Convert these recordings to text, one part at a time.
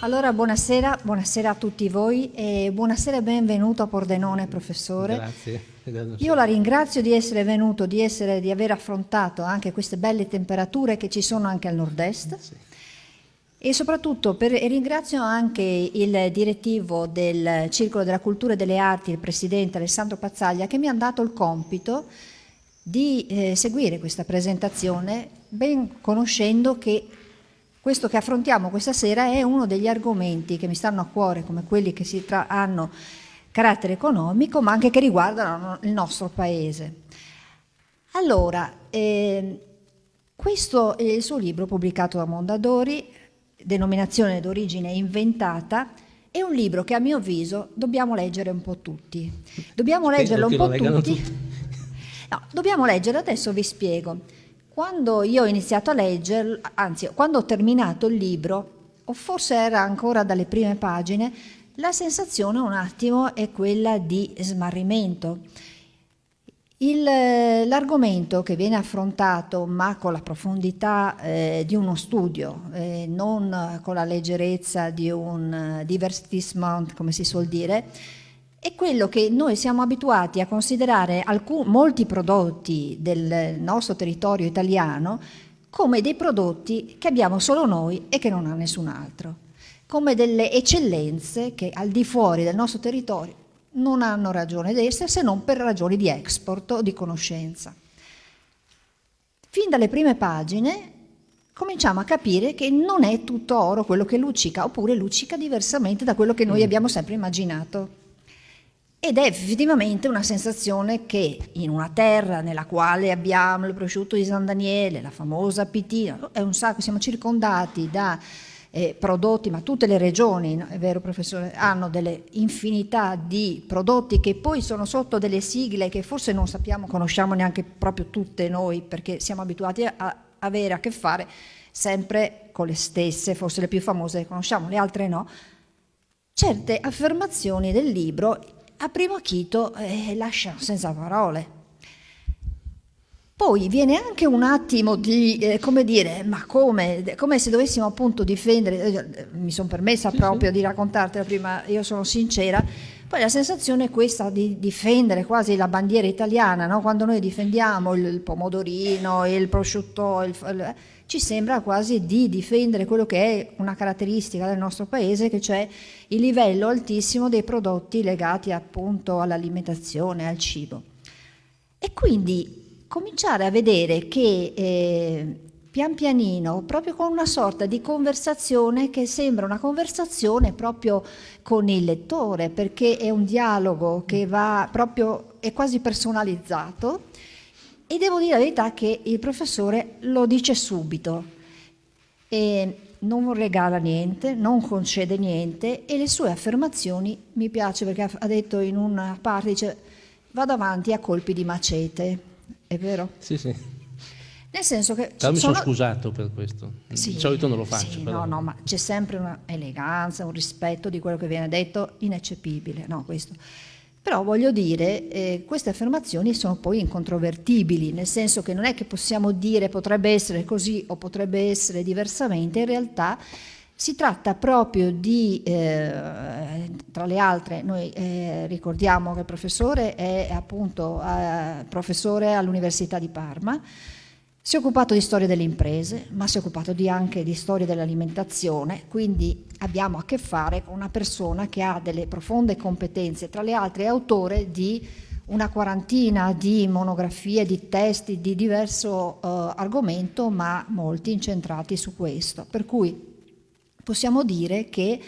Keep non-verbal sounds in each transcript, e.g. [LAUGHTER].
Allora, buonasera, buonasera, a tutti voi e buonasera e benvenuto a Pordenone, professore. Grazie. Io la ringrazio di essere venuto, di, essere, di aver affrontato anche queste belle temperature che ci sono anche al nord-est. Sì. E soprattutto per, e ringrazio anche il direttivo del Circolo della Cultura e delle Arti, il presidente Alessandro Pazzaglia, che mi ha dato il compito di eh, seguire questa presentazione, ben conoscendo che questo che affrontiamo questa sera è uno degli argomenti che mi stanno a cuore, come quelli che hanno carattere economico, ma anche che riguardano il nostro paese. Allora, eh, questo è il suo libro pubblicato da Mondadori, denominazione d'origine inventata, è un libro che a mio avviso dobbiamo leggere un po' tutti. Dobbiamo Spero leggerlo un po' tutti. tutti. [LAUGHS] No, dobbiamo leggere, adesso vi spiego. Quando io ho iniziato a leggere, anzi quando ho terminato il libro, o forse era ancora dalle prime pagine, la sensazione un attimo è quella di smarrimento eh, l'argomento che viene affrontato, ma con la profondità eh, di uno studio, eh, non con la leggerezza di un uh, eh, divertissement, come si suol dire, è quello che noi siamo abituati a considerare alcun, molti prodotti del nostro territorio italiano come dei prodotti che abbiamo solo noi e che non ha nessun altro, come delle eccellenze che al di fuori del nostro territorio non hanno ragione d'essere se non per ragioni di export o di conoscenza. Fin dalle prime pagine cominciamo a capire che non è tutto oro quello che luccica, oppure luccica diversamente da quello che noi mm. abbiamo sempre immaginato. Ed è effettivamente una sensazione che in una terra nella quale abbiamo il prosciutto di San Daniele, la famosa pitina, è un sacco, siamo circondati da eh, prodotti, ma tutte le regioni, è vero professore, hanno delle infinità di prodotti che poi sono sotto delle sigle che forse non sappiamo, conosciamo neanche proprio tutte noi perché siamo abituati a avere a che fare sempre con le stesse, forse le più famose le conosciamo, le altre no. Certe affermazioni del libro a primo acchito eh, lasciano senza parole. Poi viene anche un attimo di, eh, come dire, ma come, come se dovessimo appunto difendere, eh, mi sono permessa sì, proprio sì. di raccontartela prima, io sono sincera, poi la sensazione è questa di difendere quasi la bandiera italiana, no? quando noi difendiamo il pomodorino, il prosciutto, il, il, ci sembra quasi di difendere quello che è una caratteristica del nostro paese, che cioè il livello altissimo dei prodotti legati appunto all'alimentazione, al cibo. E quindi cominciare a vedere che eh, pian pianino, proprio con una sorta di conversazione che sembra una conversazione proprio con il lettore, perché è un dialogo che va proprio, è quasi personalizzato. E devo dire la verità che il professore lo dice subito. E non regala niente, non concede niente e le sue affermazioni mi piace perché ha detto in una parte, dice, vado avanti a colpi di macete. È vero? Sì, sì. Nel senso che... Però mi sono scusato per questo, sì, di solito non lo faccio. Sì, però. no, no, ma c'è sempre un'eleganza, un rispetto di quello che viene detto, ineccepibile, no, questo. Però voglio dire, eh, queste affermazioni sono poi incontrovertibili, nel senso che non è che possiamo dire potrebbe essere così o potrebbe essere diversamente, in realtà si tratta proprio di, eh, tra le altre, noi eh, ricordiamo che il professore è appunto eh, professore all'Università di Parma, si è occupato di storia delle imprese, ma si è occupato di anche di storia dell'alimentazione, quindi abbiamo a che fare con una persona che ha delle profonde competenze, tra le altre è autore di una quarantina di monografie, di testi di diverso eh, argomento, ma molti incentrati su questo. Per cui possiamo dire che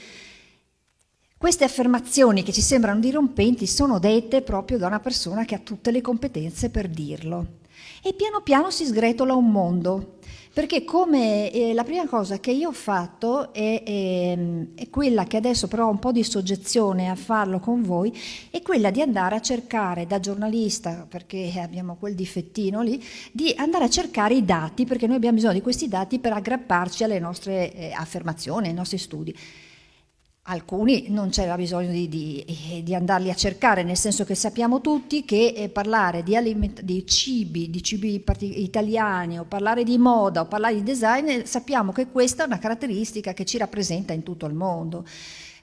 queste affermazioni che ci sembrano dirompenti sono dette proprio da una persona che ha tutte le competenze per dirlo. E piano piano si sgretola un mondo perché come eh, la prima cosa che io ho fatto è, è, ehm, è, quella che adesso però ho un po' di soggezione a farlo con voi, è quella di andare a cercare da giornalista, perché eh, abbiamo quel difettino lì, di andare a cercare i dati, perché noi abbiamo bisogno di questi dati per aggrapparci alle nostre eh, affermazioni, ai nostri studi. Alcuni non c'era bisogno di, di, eh, di, andarli a cercare, nel senso che sappiamo tutti che eh, parlare di, aliment- di cibi, di cibi italiani o parlare di moda o parlare di design, eh, sappiamo che questa è una caratteristica che ci rappresenta in tutto il mondo.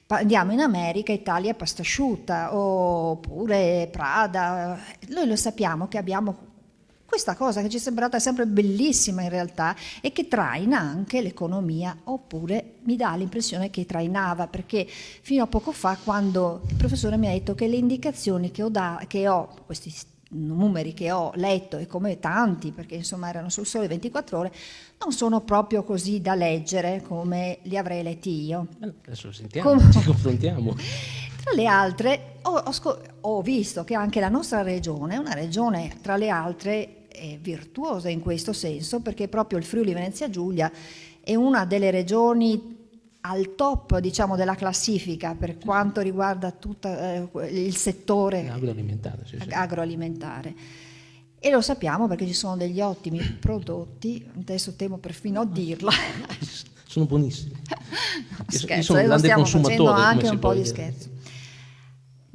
Andiamo in America, Italia, pasta asciutta oppure Prada, noi lo sappiamo che abbiamo questa cosa che ci è sembrata sempre bellissima in realtà e che traina anche l'economia, oppure mi dà l'impressione che trainava, perché fino a poco fa quando il professore mi ha detto che le indicazioni che ho, da, che ho questi numeri che ho letto e come tanti, perché insomma erano sul sole 24 ore, non sono proprio così da leggere come li avrei letti io. Adesso sentiamo, Com- ci confrontiamo. [LAUGHS] Tra le altre, ho, ho, ho visto che anche la nostra regione una regione, tra le altre, è virtuosa in questo senso perché proprio il Friuli Venezia Giulia è una delle regioni al top diciamo, della classifica per quanto riguarda tutto eh, il settore agroalimentare, sì, sì. agroalimentare, E lo sappiamo perché ci sono degli ottimi [CLEARS THROAT] prodotti, adesso temo perfino a dirlo. Sono buonissimi. [LAUGHS] no, scherzo, sono un eh, grande consumatore. Stiamo facendo anche un po' di dire. scherzo.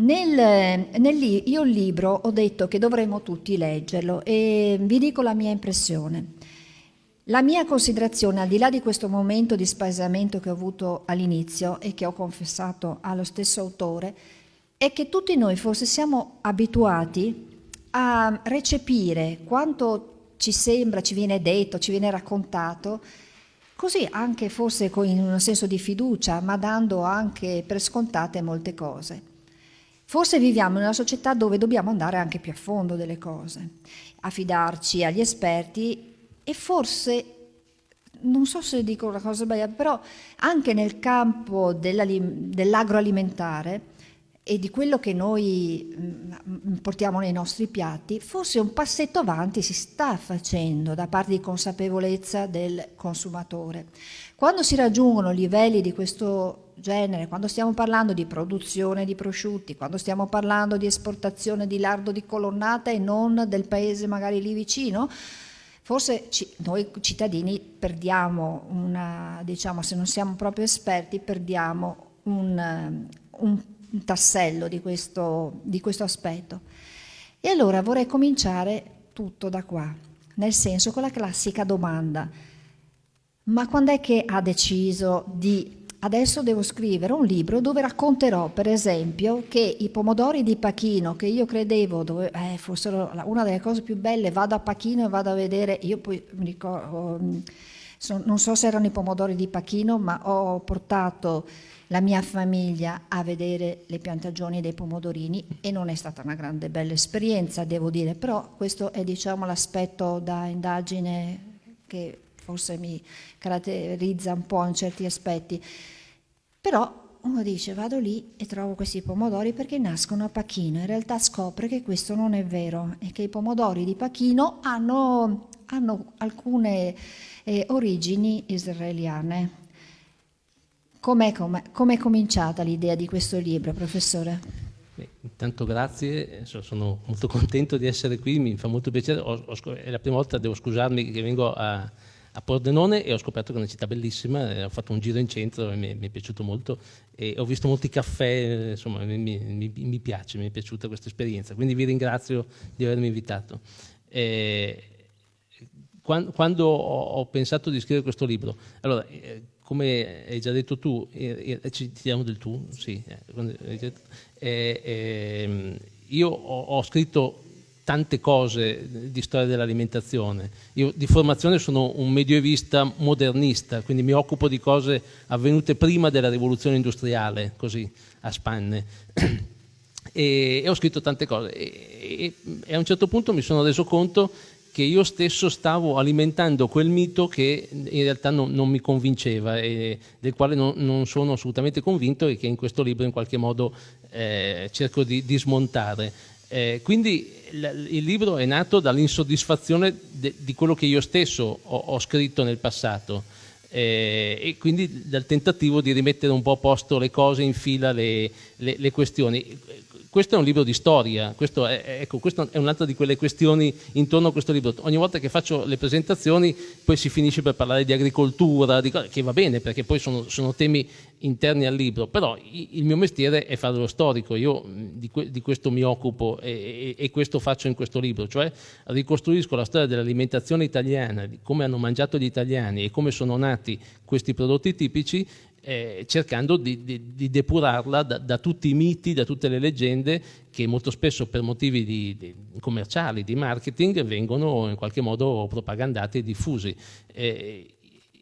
Nel, eh, nel, io il libro ho detto che dovremmo tutti leggerlo e vi dico la mia impressione. La mia considerazione, al di là di questo momento di spaesamento che ho avuto all'inizio e che ho confessato allo stesso autore, è che tutti noi forse siamo abituati a recepire quanto ci sembra, ci viene detto, ci viene raccontato, così anche forse in un senso di fiducia, ma dando anche per scontate molte cose. Forse viviamo in una società dove dobbiamo andare anche più a fondo delle cose, affidarci agli esperti e forse, non so se dico una cosa sbagliata, però anche nel campo dell'agroalimentare e di quello che noi mm, portiamo nei nostri piatti, forse un passetto avanti si sta facendo da parte di consapevolezza del consumatore. Quando si raggiungono livelli di questo genere, quando stiamo parlando di produzione di prosciutti, quando stiamo parlando di esportazione di lardo di colonnata e non del paese magari lì vicino, forse ci, noi cittadini perdiamo una, diciamo, se non siamo proprio esperti, perdiamo un, un tassello di questo, di questo aspetto. E allora vorrei cominciare tutto da qua, nel senso con la classica domanda ma quando è che ha deciso di adesso devo scrivere un libro dove racconterò, per esempio, che i pomodori di Pachino, che io credevo dove, eh, fossero una delle cose più belle, vado a Pachino e vado a vedere, io poi mi ricordo, oh, mm, non so se erano i pomodori di Pachino, ma ho portato la mia famiglia a vedere le piantagioni dei pomodorini e non è stata una grande bella esperienza, devo dire, però questo è diciamo, l'aspetto da indagine che forse mi caratterizza un po' in certi aspetti. Però uno dice vado lì e trovo questi pomodori perché nascono a Pachino, in realtà scopre che questo non è vero e che i pomodori di Pachino hanno, hanno alcune eh, origini israeliane. Com'è, com'è, com'è, cominciata l'idea di questo libro, professore? intanto grazie, sono molto contento di essere qui, mi fa molto piacere, è la prima volta, devo scusarmi che vengo a, a Pordenone e ho scoperto che è una città bellissima, eh, ho fatto un giro in centro e mi, mi è piaciuto molto e ho visto molti caffè, eh, insomma mi, mi, mi piace, mi è piaciuta questa esperienza, quindi vi ringrazio di avermi invitato. Eh, quando, quando ho, ho, pensato di scrivere questo libro, allora, eh, come hai già detto tu, eh, eh ci diamo del tu, sì, detto, ehm, io ho, ho scritto tante cose di storia dell'alimentazione. Io di formazione sono un medievista modernista, quindi mi occupo di cose avvenute prima della rivoluzione industriale, così a spanne. E, e ho scritto tante cose e, e a un certo punto mi sono reso conto che io stesso stavo alimentando quel mito che in realtà non, non mi convinceva e del quale non, non, sono assolutamente convinto e che in questo libro in qualche modo eh, cerco di, di smontare. Eh, quindi il libro è nato dall'insoddisfazione de, di quello che io stesso ho, ho scritto nel passato eh, e quindi dal tentativo di rimettere un po' a posto le cose in fila, le, le, le questioni questo è un libro di storia, questo è, ecco, questa è un'altra di quelle questioni intorno a questo libro. Ogni volta che faccio le presentazioni poi si finisce per parlare di agricoltura, di, che va bene perché poi sono, sono, temi interni al libro, però il mio mestiere è fare lo storico, io di, que, di questo mi occupo e, e, e, questo faccio in questo libro, cioè ricostruisco la storia dell'alimentazione italiana, di come hanno mangiato gli italiani e come sono nati questi prodotti tipici eh, cercando di, di, di depurarla da, da, tutti i miti, da tutte le leggende che molto spesso per motivi di, commerciali, di marketing, vengono in qualche modo propagandati e diffusi. Eh,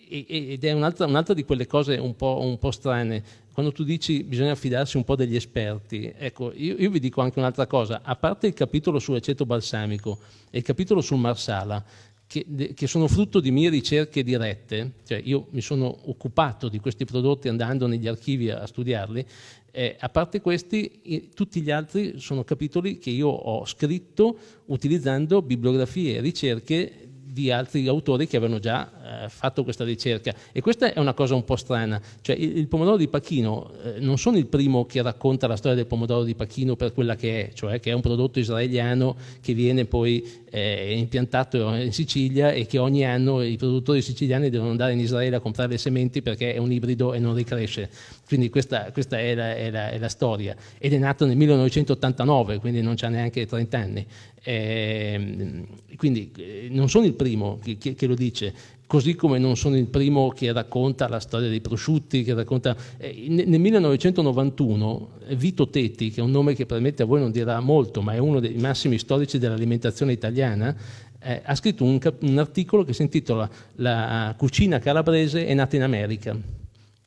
ed è un'altra, un'altra, di quelle cose un po', un po', strane. Quando tu dici bisogna fidarsi un po' degli esperti, ecco, io, io, vi dico anche un'altra cosa, a parte il capitolo sull'aceto balsamico e il capitolo sul Marsala, che, che, sono frutto di mie ricerche dirette, cioè io mi sono occupato di questi prodotti andando negli archivi a studiarli, eh, a parte questi, tutti gli altri sono capitoli che io ho scritto utilizzando bibliografie e ricerche di altri autori che avevano già eh, fatto questa ricerca. E questa è una cosa un po' strana, cioè il, il pomodoro di Pachino eh, non sono il primo che racconta la storia del pomodoro di Pachino per quella che è, cioè che è un prodotto israeliano che viene poi eh, impiantato in Sicilia e che ogni anno i produttori siciliani devono andare in Israele a comprare le sementi perché è un ibrido e non ricresce. Quindi questa, questa è, la, è, la, è, la, storia. Ed è nato nel 1989, quindi non c'ha neanche 30 anni. E, ehm, quindi eh, non sono il primo che, che, che, lo dice, così come non sono il primo che racconta la storia dei prosciutti, che racconta... Eh, nel 1991 Vito Tetti, che è un nome che probabilmente a voi non dirà molto, ma è uno dei massimi storici dell'alimentazione italiana, eh, ha scritto un, un, articolo che si intitola La eh, cucina calabrese è nata in America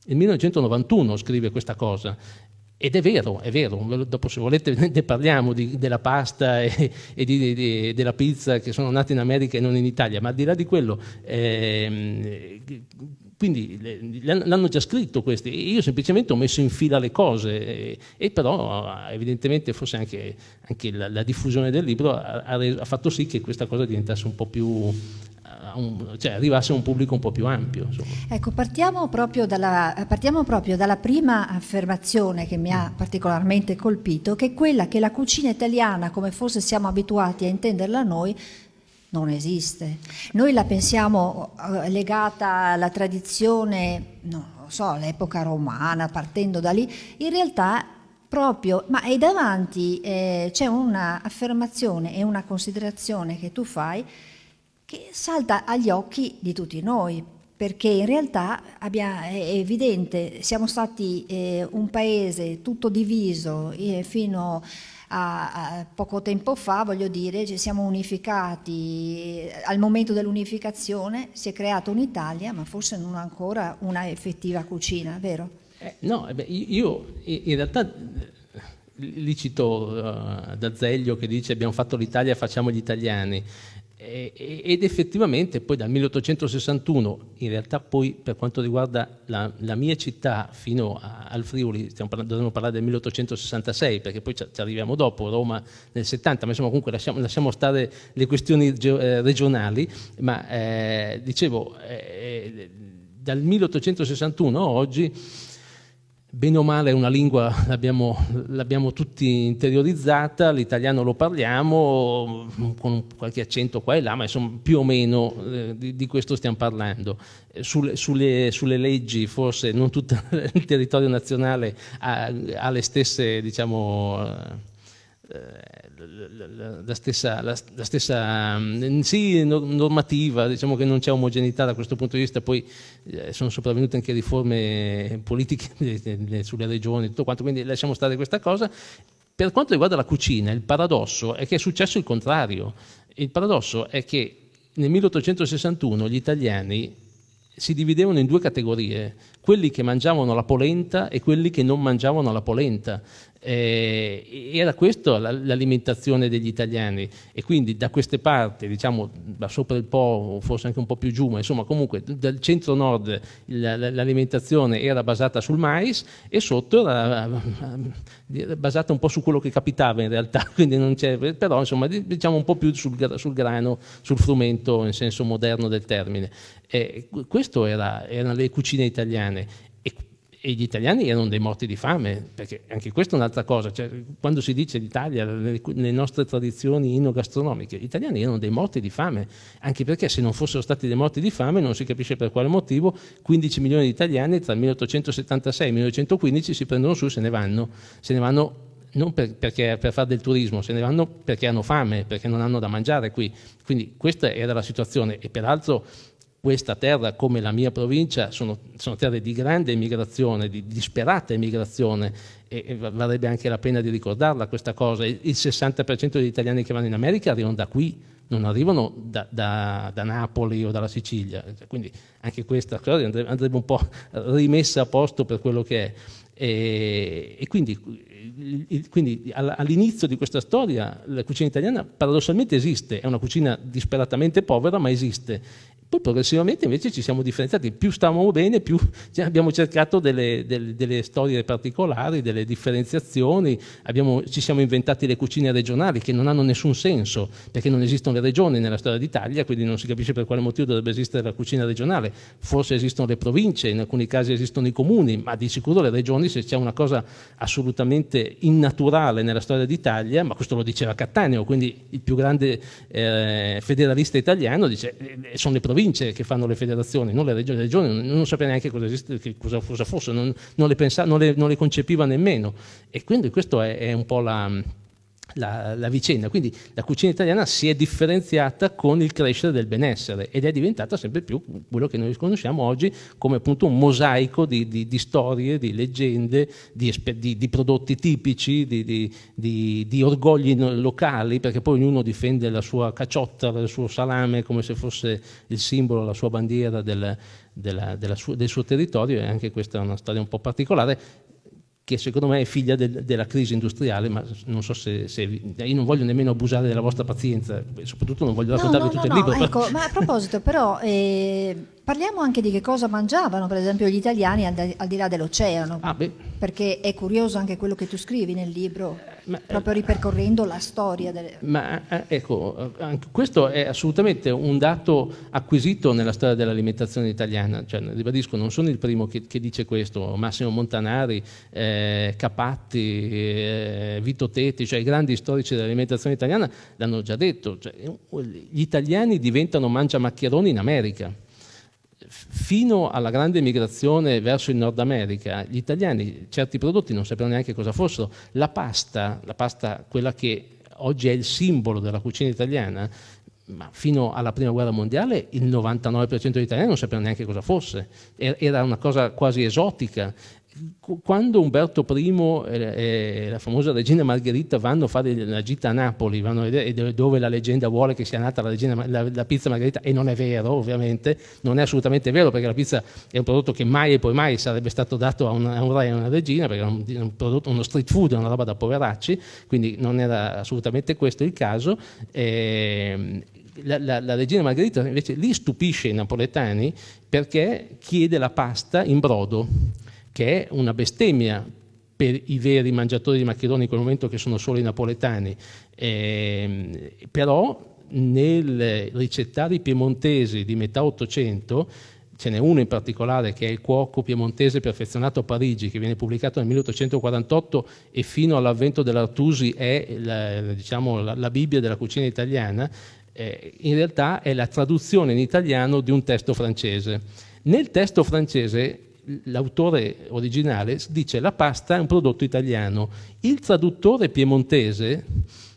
il 1991 scrive questa cosa ed è vero, è vero, dopo se volete [LAUGHS] ne parliamo di, della pasta e, e di, di, della pizza che sono nate in America e non in Italia, ma al di là di quello, eh, quindi l'hanno già scritto questi, io semplicemente ho messo in fila le cose e, e però evidentemente forse anche, anche la, la, diffusione del libro ha, ha, reso, ha, fatto sì che questa cosa diventasse un po' più un, cioè, arrivasse a un pubblico un po' più ampio. Insomma. Ecco, partiamo proprio, dalla, partiamo proprio, dalla, prima affermazione che mi ha mm. particolarmente colpito, che è quella che la cucina italiana, come forse siamo abituati a intenderla noi, non esiste. Noi la pensiamo eh, legata alla tradizione, non lo so, all'epoca romana, partendo da lì, in realtà proprio, ma è davanti, eh, c'è un'affermazione e una considerazione che tu fai che salta agli occhi di tutti noi, perché in realtà abbiamo, è evidente, siamo stati eh, un paese tutto diviso eh, fino a, a, poco tempo fa, voglio dire, ci siamo unificati, eh, al momento dell'unificazione si è creata un'Italia, ma forse non ancora una effettiva cucina, vero? Eh, no, eh io in realtà eh, Licito cito uh, D'Azeglio che dice abbiamo fatto l'Italia, facciamo gli italiani ed effettivamente poi dal 1861, in realtà poi per quanto riguarda la, la mia città fino a, al Friuli, parlando, dovremmo parlare del 1866 perché poi ci, arriviamo dopo, Roma nel 70, ma insomma comunque lasciamo, lasciamo stare le questioni eh, regionali, ma eh, dicevo eh, eh dal 1861 a oggi bene o male è una lingua, l'abbiamo, tutti interiorizzata, l'italiano lo parliamo con qualche accento qua e là, ma insomma più o meno eh, di, di, questo stiamo parlando. Eh, Sul, sulle, sulle, leggi forse non tutto [LAUGHS] il territorio nazionale ha, ha le stesse, diciamo, eh, la stessa, la, la stessa mm, sì, normativa, diciamo che non c'è omogeneità da questo punto di vista, poi eh, sono sopravvenute anche riforme politiche [LAUGHS] sulle regioni, tutto quanto, quindi lasciamo stare questa cosa. Per quanto riguarda la cucina, il paradosso è che è successo il contrario. Il paradosso è che nel 1861 gli italiani si dividevano in due categorie, quelli che mangiavano la polenta e quelli che non mangiavano la polenta. Eh, era questa l'alimentazione degli italiani e quindi da queste parti, diciamo da sopra il Po, forse anche un po' più giù, ma insomma comunque dal centro-nord l'alimentazione era basata sul mais e sotto era basata un po' su quello che capitava in realtà, [LAUGHS] quindi non c'è, però insomma diciamo un po' più sul, sul grano, sul frumento in senso moderno del termine. Eh, queste erano le cucine italiane e gli italiani erano dei morti di fame, perché anche questa è un'altra cosa, cioè, quando si dice l'Italia, le, le nostre tradizioni inogastronomiche, gli italiani erano dei morti di fame, anche perché se non fossero stati dei morti di fame non si capisce per quale motivo 15 milioni di italiani tra 1876 e 1915 si prendono su e se ne vanno, se ne vanno non per, perché, per fare del turismo, se ne vanno perché hanno fame, perché non hanno da mangiare qui. Quindi questa era la situazione e peraltro questa terra, come la mia provincia, sono, sono terre di grande emigrazione, di disperata emigrazione, e, e varrebbe anche la pena di ricordarla questa cosa. Il 60% degli italiani che vanno in America arrivano da qui, non arrivano da, da, da Napoli o dalla Sicilia. Cioè, quindi anche questa cosa andrebbe, andrebbe un po' rimessa a posto per quello che è. E, e quindi, quindi, all'inizio di questa storia la cucina italiana paradossalmente esiste, è una cucina disperatamente povera ma esiste poi progressivamente invece ci siamo differenziati, più stavamo bene, più [LAUGHS] cioè, abbiamo cercato delle, delle, delle storie particolari, delle differenziazioni, abbiamo, ci siamo inventati le cucine regionali che non hanno nessun senso, perché non esistono le regioni nella storia d'Italia, quindi non si capisce per quale motivo dovrebbe esistere la cucina regionale, forse esistono le province, in alcuni casi esistono i comuni, ma di sicuro le regioni se c'è una cosa assolutamente innaturale nella storia d'Italia, ma questo lo diceva Cattaneo, quindi il più grande eh, federalista italiano dice eh, sono le province province che fanno le federazioni, non le regioni. Le regioni non sapeva neanche cosa, esiste, cosa, cosa fosse, non, non, le pensa, non, le, non, le concepiva nemmeno. E quindi questo è, è un po' la la, la, vicenda. Quindi la cucina italiana si è differenziata con il crescere del benessere ed è diventata sempre più quello che noi conosciamo oggi come appunto un mosaico di, di, di storie, di leggende, di, di prodotti tipici, di, orgogli locali, perché poi ognuno difende la sua caciotta, il suo salame come se fosse il simbolo, la sua bandiera del, della, della sua, del suo territorio e anche questa è una storia un po' particolare che secondo me è figlia del, della crisi industriale, ma non so se, se, io non voglio nemmeno abusare della vostra pazienza, soprattutto non voglio raccontarvi no, no, tutto no, il libro. Ecco, ma a proposito, però eh, parliamo anche di che cosa mangiavano, per esempio, gli italiani al, al di là dell'oceano. Ah, perché è curioso anche quello che tu scrivi nel libro. Ma, eh, proprio ripercorrendo la storia. Delle... Ma eh, ecco, eh, questo è assolutamente un dato acquisito nella storia dell'alimentazione italiana, cioè, ribadisco, non sono il primo che, che dice questo, Massimo Montanari, eh, Capatti, eh, Vito Tetti, cioè i grandi storici dell'alimentazione italiana l'hanno già detto, cioè, gli italiani diventano mangiamaccheroni in America fino alla grande migrazione verso il Nord America, gli italiani certi prodotti non sapevano neanche cosa fossero. La pasta, la pasta quella che oggi è il simbolo della cucina italiana, ma fino alla prima guerra mondiale il 99% degli italiani non sapevano neanche cosa fosse, era una cosa quasi esotica, quando Umberto I e la famosa regina Margherita vanno a fare la gita a Napoli, vanno a vedere dove la leggenda vuole che sia nata la, regina, la, la, pizza Margherita, e non è vero ovviamente, non è assolutamente vero perché la pizza è un prodotto che mai e poi mai sarebbe stato dato a un, a un re e a una regina, perché è un, un prodotto, uno street food, è una roba da poveracci, quindi non era assolutamente questo il caso. E, ehm, la, la, la, regina Margherita invece lì stupisce i napoletani perché chiede la pasta in brodo che è una bestemmia per i veri mangiatori di maccheroni in quel momento che sono solo i napoletani, eh, però nel ricettare i piemontesi di metà Ottocento ce n'è uno in particolare che è il cuoco piemontese perfezionato a Parigi, che viene pubblicato nel 1848 e fino all'avvento dell'Artusi è la, diciamo, la, la, Bibbia della cucina italiana, eh, in realtà è la traduzione in italiano di un testo francese. Nel testo francese l'autore originale dice la pasta è un prodotto italiano. Il traduttore piemontese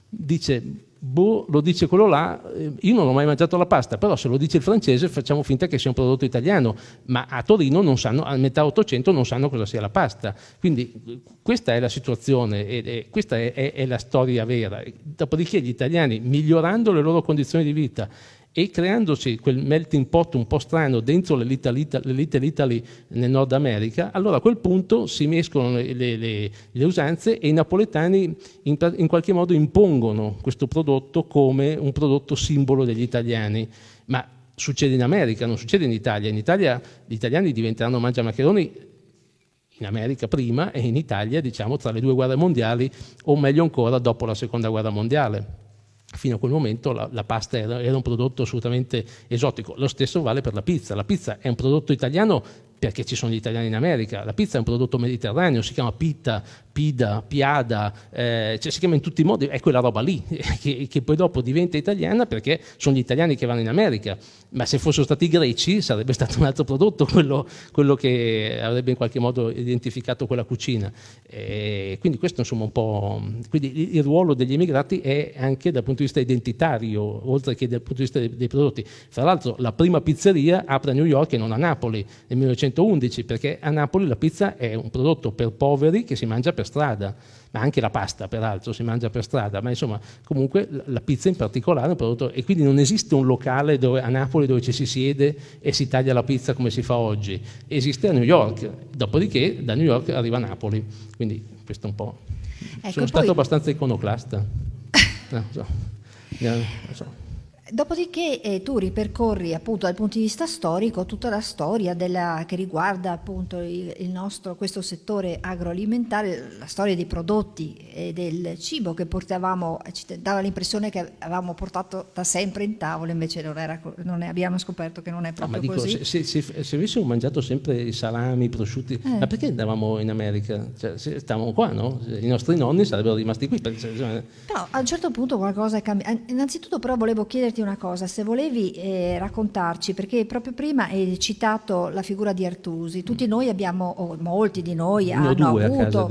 dice, boh, lo dice quello là, eh, io non ho mai mangiato la pasta, però se lo dice il francese facciamo finta che sia un prodotto italiano, ma a Torino non sanno, a metà 800 non sanno cosa sia la pasta. Quindi questa è la situazione, e, e questa è, è, è la storia vera. Dopodiché gli italiani, migliorando le loro condizioni di vita, e creandosi quel melting pot un po' strano dentro l'elite Little Italy, nel Nord America, allora a quel punto si mescolano le, le, le usanze e i napoletani in, in qualche modo impongono questo prodotto come un prodotto simbolo degli italiani. Ma succede in America, non succede in Italia. In Italia gli italiani diventeranno mangiamaccheroni in America prima e in Italia, diciamo, tra le due guerre mondiali o meglio ancora dopo la seconda guerra mondiale fino a quel momento la, la pasta era, era, un prodotto assolutamente esotico. Lo stesso vale per la pizza. La pizza è un prodotto italiano perché ci sono gli italiani in America. La pizza è un prodotto mediterraneo, si chiama pitta, Pida, Piada, eh, cioè si chiama in tutti i modi, è quella roba lì [LAUGHS] che, che, poi dopo diventa italiana perché sono gli italiani che vanno in America, ma se fossero stati i greci sarebbe [LAUGHS] stato un altro prodotto quello, quello che avrebbe in qualche modo identificato quella cucina. E quindi questo insomma un po'... Quindi il ruolo degli emigrati è anche dal punto di vista identitario, oltre che dal punto di vista dei, dei prodotti. Fra l'altro la prima pizzeria apre a New York e non a Napoli nel 1911, perché a Napoli la pizza è un prodotto per poveri che si mangia per per strada, ma anche la pasta peraltro si mangia per strada, ma insomma comunque la pizza in particolare è un prodotto e quindi non esiste un locale dove, a Napoli dove ci si siede e si taglia la pizza come si fa oggi, esiste a New York, dopodiché da New York arriva a Napoli, quindi questo è un po'... Ecco, Sono poi... stato abbastanza iconoclasta. no, [LAUGHS] eh, so. No, eh, so. Dopodiché eh, tu ripercorri appunto dal punto di vista storico tutta la storia della, che riguarda appunto il, il nostro, questo settore agroalimentare, la storia dei prodotti e del cibo che portavamo, ci dava l'impressione che avevamo portato da sempre in tavola, invece non, era, non è, abbiamo scoperto che non è proprio ah, ma così. dico, se, se, se, se, avessimo mangiato sempre i salami, i prosciutti, eh. ma perché andavamo in America? Cioè, stavamo qua, no? I nostri nonni sarebbero rimasti qui. Perché... Cioè, però a un certo punto qualcosa è cambiato. Innanzitutto però volevo chiederti una cosa, se volevi eh, raccontarci, perché proprio prima hai citato la figura di Artusi, tutti noi abbiamo, o molti di noi Uno hanno avuto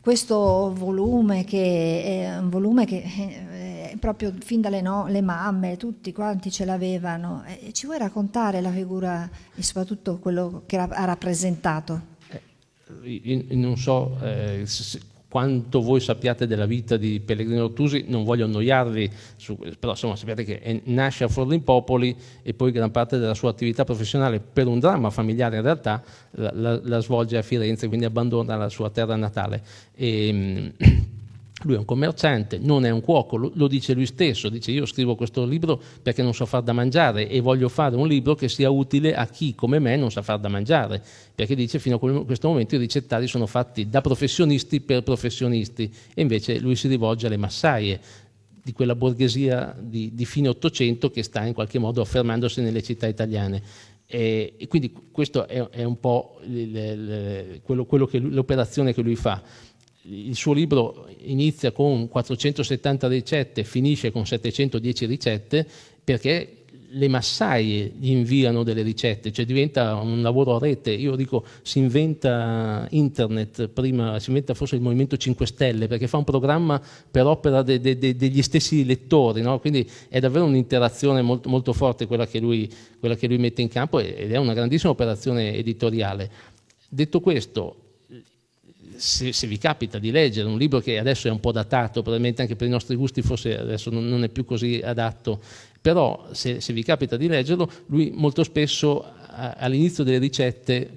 questo volume che è eh, un volume che eh, eh, proprio fin dalle no, le mamme, tutti quanti ce l'avevano. E ci vuoi raccontare la figura e soprattutto quello che ha rappresentato? Eh, non so eh, quanto voi sappiate della vita di Pellegrino Ottusi, non voglio annoiarvi, su, però insomma, sappiate che è, nasce a Forlimpopoli e poi gran parte della sua attività professionale, per un dramma familiare in realtà, la, la, la svolge a Firenze, quindi abbandona la sua terra natale. E, ehm, [CLEARS THROAT] Lui è un commerciante, non è un cuoco, lo, lo, dice lui stesso, dice io scrivo questo libro perché non so far da mangiare e voglio fare un libro che sia utile a chi come me non sa far da mangiare, perché dice fino a questo momento i ricettari sono fatti da professionisti per professionisti e invece lui si rivolge alle massaie di quella borghesia di, di fine Ottocento che sta in qualche modo affermandosi nelle città italiane. E, e quindi questo è, è un po' il, il, quello, quello che, l'operazione che lui fa il suo libro inizia con 470 ricette, finisce con 710 ricette, perché le massaie gli inviano delle ricette, cioè diventa un lavoro a rete. Io dico, si inventa internet prima, si inventa forse il Movimento 5 Stelle, perché fa un programma per opera de, de, de, degli stessi lettori, no? quindi è davvero un'interazione molto, molto forte quella che, lui, quella che lui mette in campo ed è una grandissima operazione editoriale. Detto questo, se, se, vi capita di leggere un libro che adesso è un po' datato, probabilmente anche per i nostri gusti forse adesso non, non è più così adatto, però se, se vi capita di leggerlo, lui molto spesso all'inizio delle ricette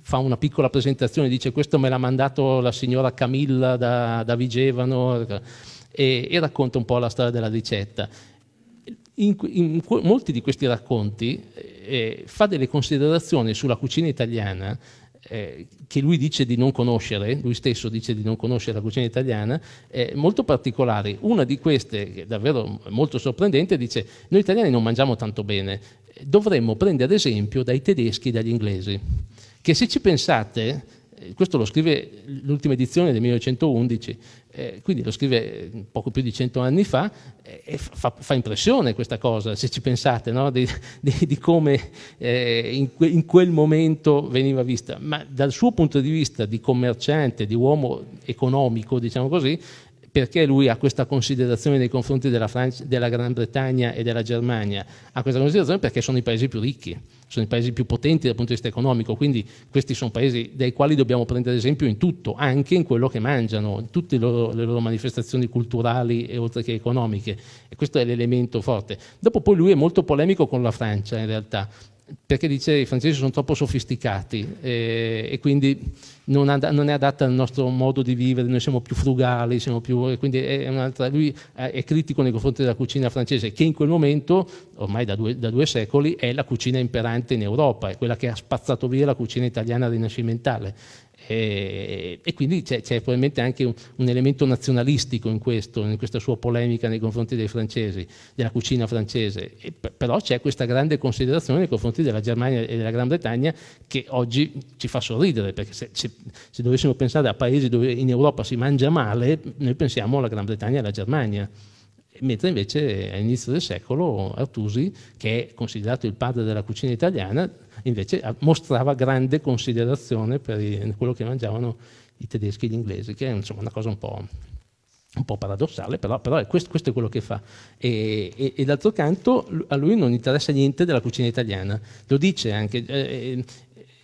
fa una piccola presentazione, dice questo me l'ha mandato la signora Camilla da, da Vigevano e, e, racconta un po' la storia della ricetta. In, in, in molti di questi racconti eh, fa delle considerazioni sulla cucina italiana eh, che lui dice di non conoscere, lui stesso dice di non conoscere la cucina italiana, eh, molto particolari. Una di queste, che è davvero molto sorprendente, dice noi italiani non mangiamo tanto bene, dovremmo prendere esempio dai tedeschi e dagli inglesi, che se ci pensate questo lo scrive l'ultima edizione del 1911, eh, quindi lo scrive poco più di cento anni fa eh, e fa, fa, impressione questa cosa, se ci pensate, no? di, di, di, come eh, in, que, in, quel momento veniva vista. Ma dal suo punto di vista di commerciante, di uomo economico, diciamo così, perché lui ha questa considerazione nei confronti della, Francia, della Gran Bretagna e della Germania? Ha questa considerazione perché sono i paesi più ricchi, sono i paesi più potenti dal punto di vista economico, quindi questi sono paesi dai quali dobbiamo prendere esempio in tutto, anche in quello che mangiano, in tutte le loro, le loro manifestazioni culturali e oltre che economiche. E questo è l'elemento forte. Dopo poi lui è molto polemico con la Francia in realtà, perché dice che i francesi sono troppo sofisticati eh, e quindi non, ad, non, è adatta al nostro modo di vivere, noi siamo più frugali, siamo più, quindi è lui è critico nei confronti della cucina francese, che in quel momento, ormai da due, da due secoli, è la cucina imperante in Europa, è quella che ha spazzato via la cucina italiana rinascimentale. E, eh, e quindi c'è, c'è, probabilmente anche un, un elemento nazionalistico in, questo, in questa sua polemica nei confronti dei francesi, della cucina francese, e, però c'è questa grande considerazione nei confronti della Germania e della Gran Bretagna che oggi ci fa sorridere, perché se, se, se dovessimo pensare a paesi dove in Europa si mangia male, noi pensiamo alla Gran Bretagna e alla Germania mentre invece all'inizio del secolo Artusi, che è considerato il padre della cucina italiana, invece eh, mostrava grande considerazione per quello che mangiavano i tedeschi e gli inglesi, che è insomma, una cosa un po', un po paradossale, però, però è questo, questo, è quello che fa. E, e, e, d'altro canto a lui non interessa niente della cucina italiana, lo dice anche, eh, eh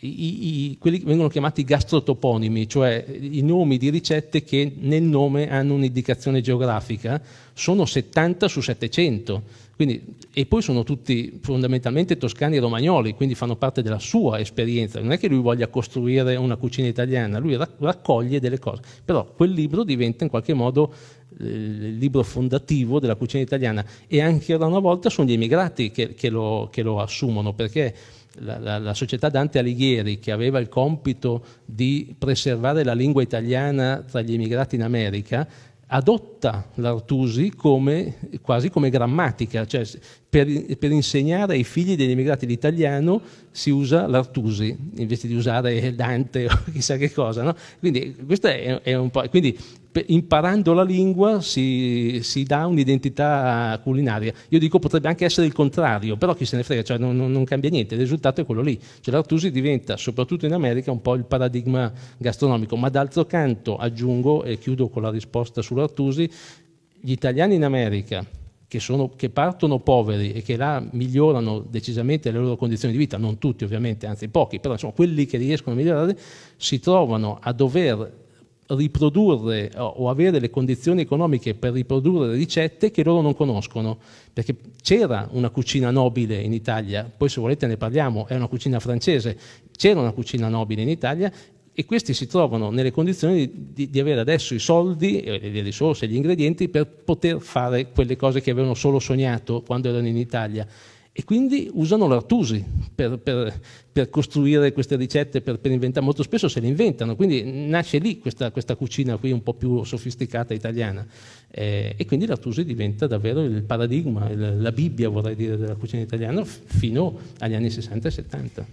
i, i, quelli che vengono chiamati gastrotoponimi, cioè i nomi di ricette che nel nome hanno un'indicazione geografica, sono 70 su 700 quindi, e poi sono tutti fondamentalmente toscani e romagnoli, quindi fanno parte della sua esperienza. Non è che lui voglia costruire una cucina italiana, lui raccoglie delle cose. Però quel libro diventa in qualche modo eh, il libro fondativo della cucina italiana e ancora una volta sono gli emigrati che, che, lo, che lo, assumono perché la, la, la, società Dante Alighieri che aveva il compito di preservare la lingua italiana tra gli emigrati in America adotta l'Artusi come, quasi come grammatica, cioè per, per, insegnare ai figli degli immigrati l'italiano si usa l'Artusi, invece di usare Dante o [LAUGHS] chissà che cosa. No? Quindi, è, è quindi per, imparando la lingua si, si dà un'identità culinaria. Io dico potrebbe anche essere il contrario, però chi se ne frega, cioè non, non, non, cambia niente, il risultato è quello lì. Cioè, L'Artusi diventa, soprattutto in America, un po' il paradigma gastronomico, ma d'altro canto aggiungo, e chiudo con la risposta sull'Artusi, gli italiani in America che, sono, che, partono poveri e che là migliorano decisamente le loro condizioni di vita, non tutti ovviamente, anzi pochi, però insomma, quelli che riescono a migliorare si trovano a dover riprodurre o avere le condizioni economiche per riprodurre ricette che loro non conoscono, perché c'era una cucina nobile in Italia, poi se volete ne parliamo, è una cucina francese, c'era una cucina nobile in Italia e questi si trovano nelle condizioni di, di, di, avere adesso i soldi, eh, le risorse, gli ingredienti per poter fare quelle cose che avevano solo sognato quando erano in Italia. E quindi usano l'Artusi per, per, per costruire queste ricette, per, per, inventare, molto spesso se le inventano, quindi nasce lì questa, questa cucina qui un po' più sofisticata italiana. Eh, e quindi l'Artusi diventa davvero il paradigma, il, la Bibbia vorrei dire della cucina italiana fino agli anni 60 e 70.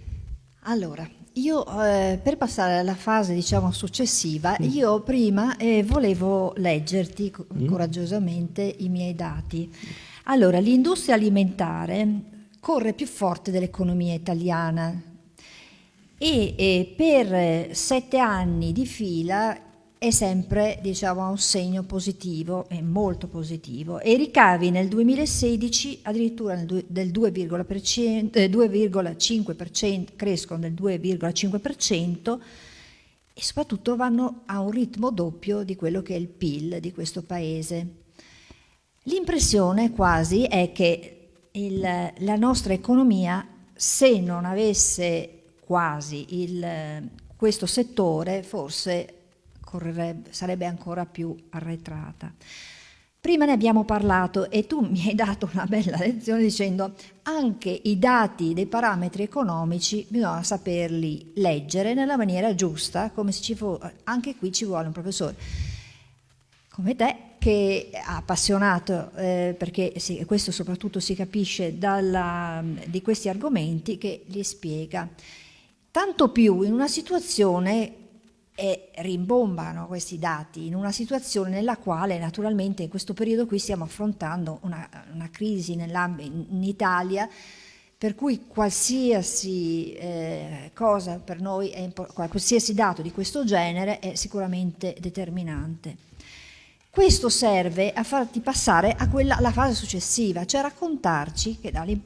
Allora, io eh, per passare alla fase diciamo, successiva, mm. io prima eh, volevo leggerti mm. coraggiosamente i miei dati. Allora, l'industria alimentare corre più forte dell'economia italiana e eh, per sette anni di fila è sempre diciamo, un segno positivo, è molto positivo, e i ricavi nel 2016 addirittura del 2,5%, eh, crescono del 2,5% e soprattutto vanno a un ritmo doppio di quello che è il PIL di questo Paese. L'impressione quasi è che il, la nostra economia, se non avesse quasi il, questo settore, forse sarebbe ancora più arretrata. Prima ne abbiamo parlato e tu mi hai dato una bella lezione dicendo anche i dati dei parametri economici bisogna saperli leggere nella maniera giusta, come se ci fosse, anche qui ci vuole un professore come te che è appassionato, eh, perché sì, questo soprattutto si capisce dalla, di questi argomenti, che li spiega. Tanto più in una situazione e rimbombano questi dati in una situazione nella quale naturalmente in questo periodo qui stiamo affrontando una, una crisi in Italia per cui qualsiasi eh, cosa per noi, è qualsiasi dato di questo genere è sicuramente determinante. Questo serve a farti passare alla fase successiva, cioè raccontarci, che da lì,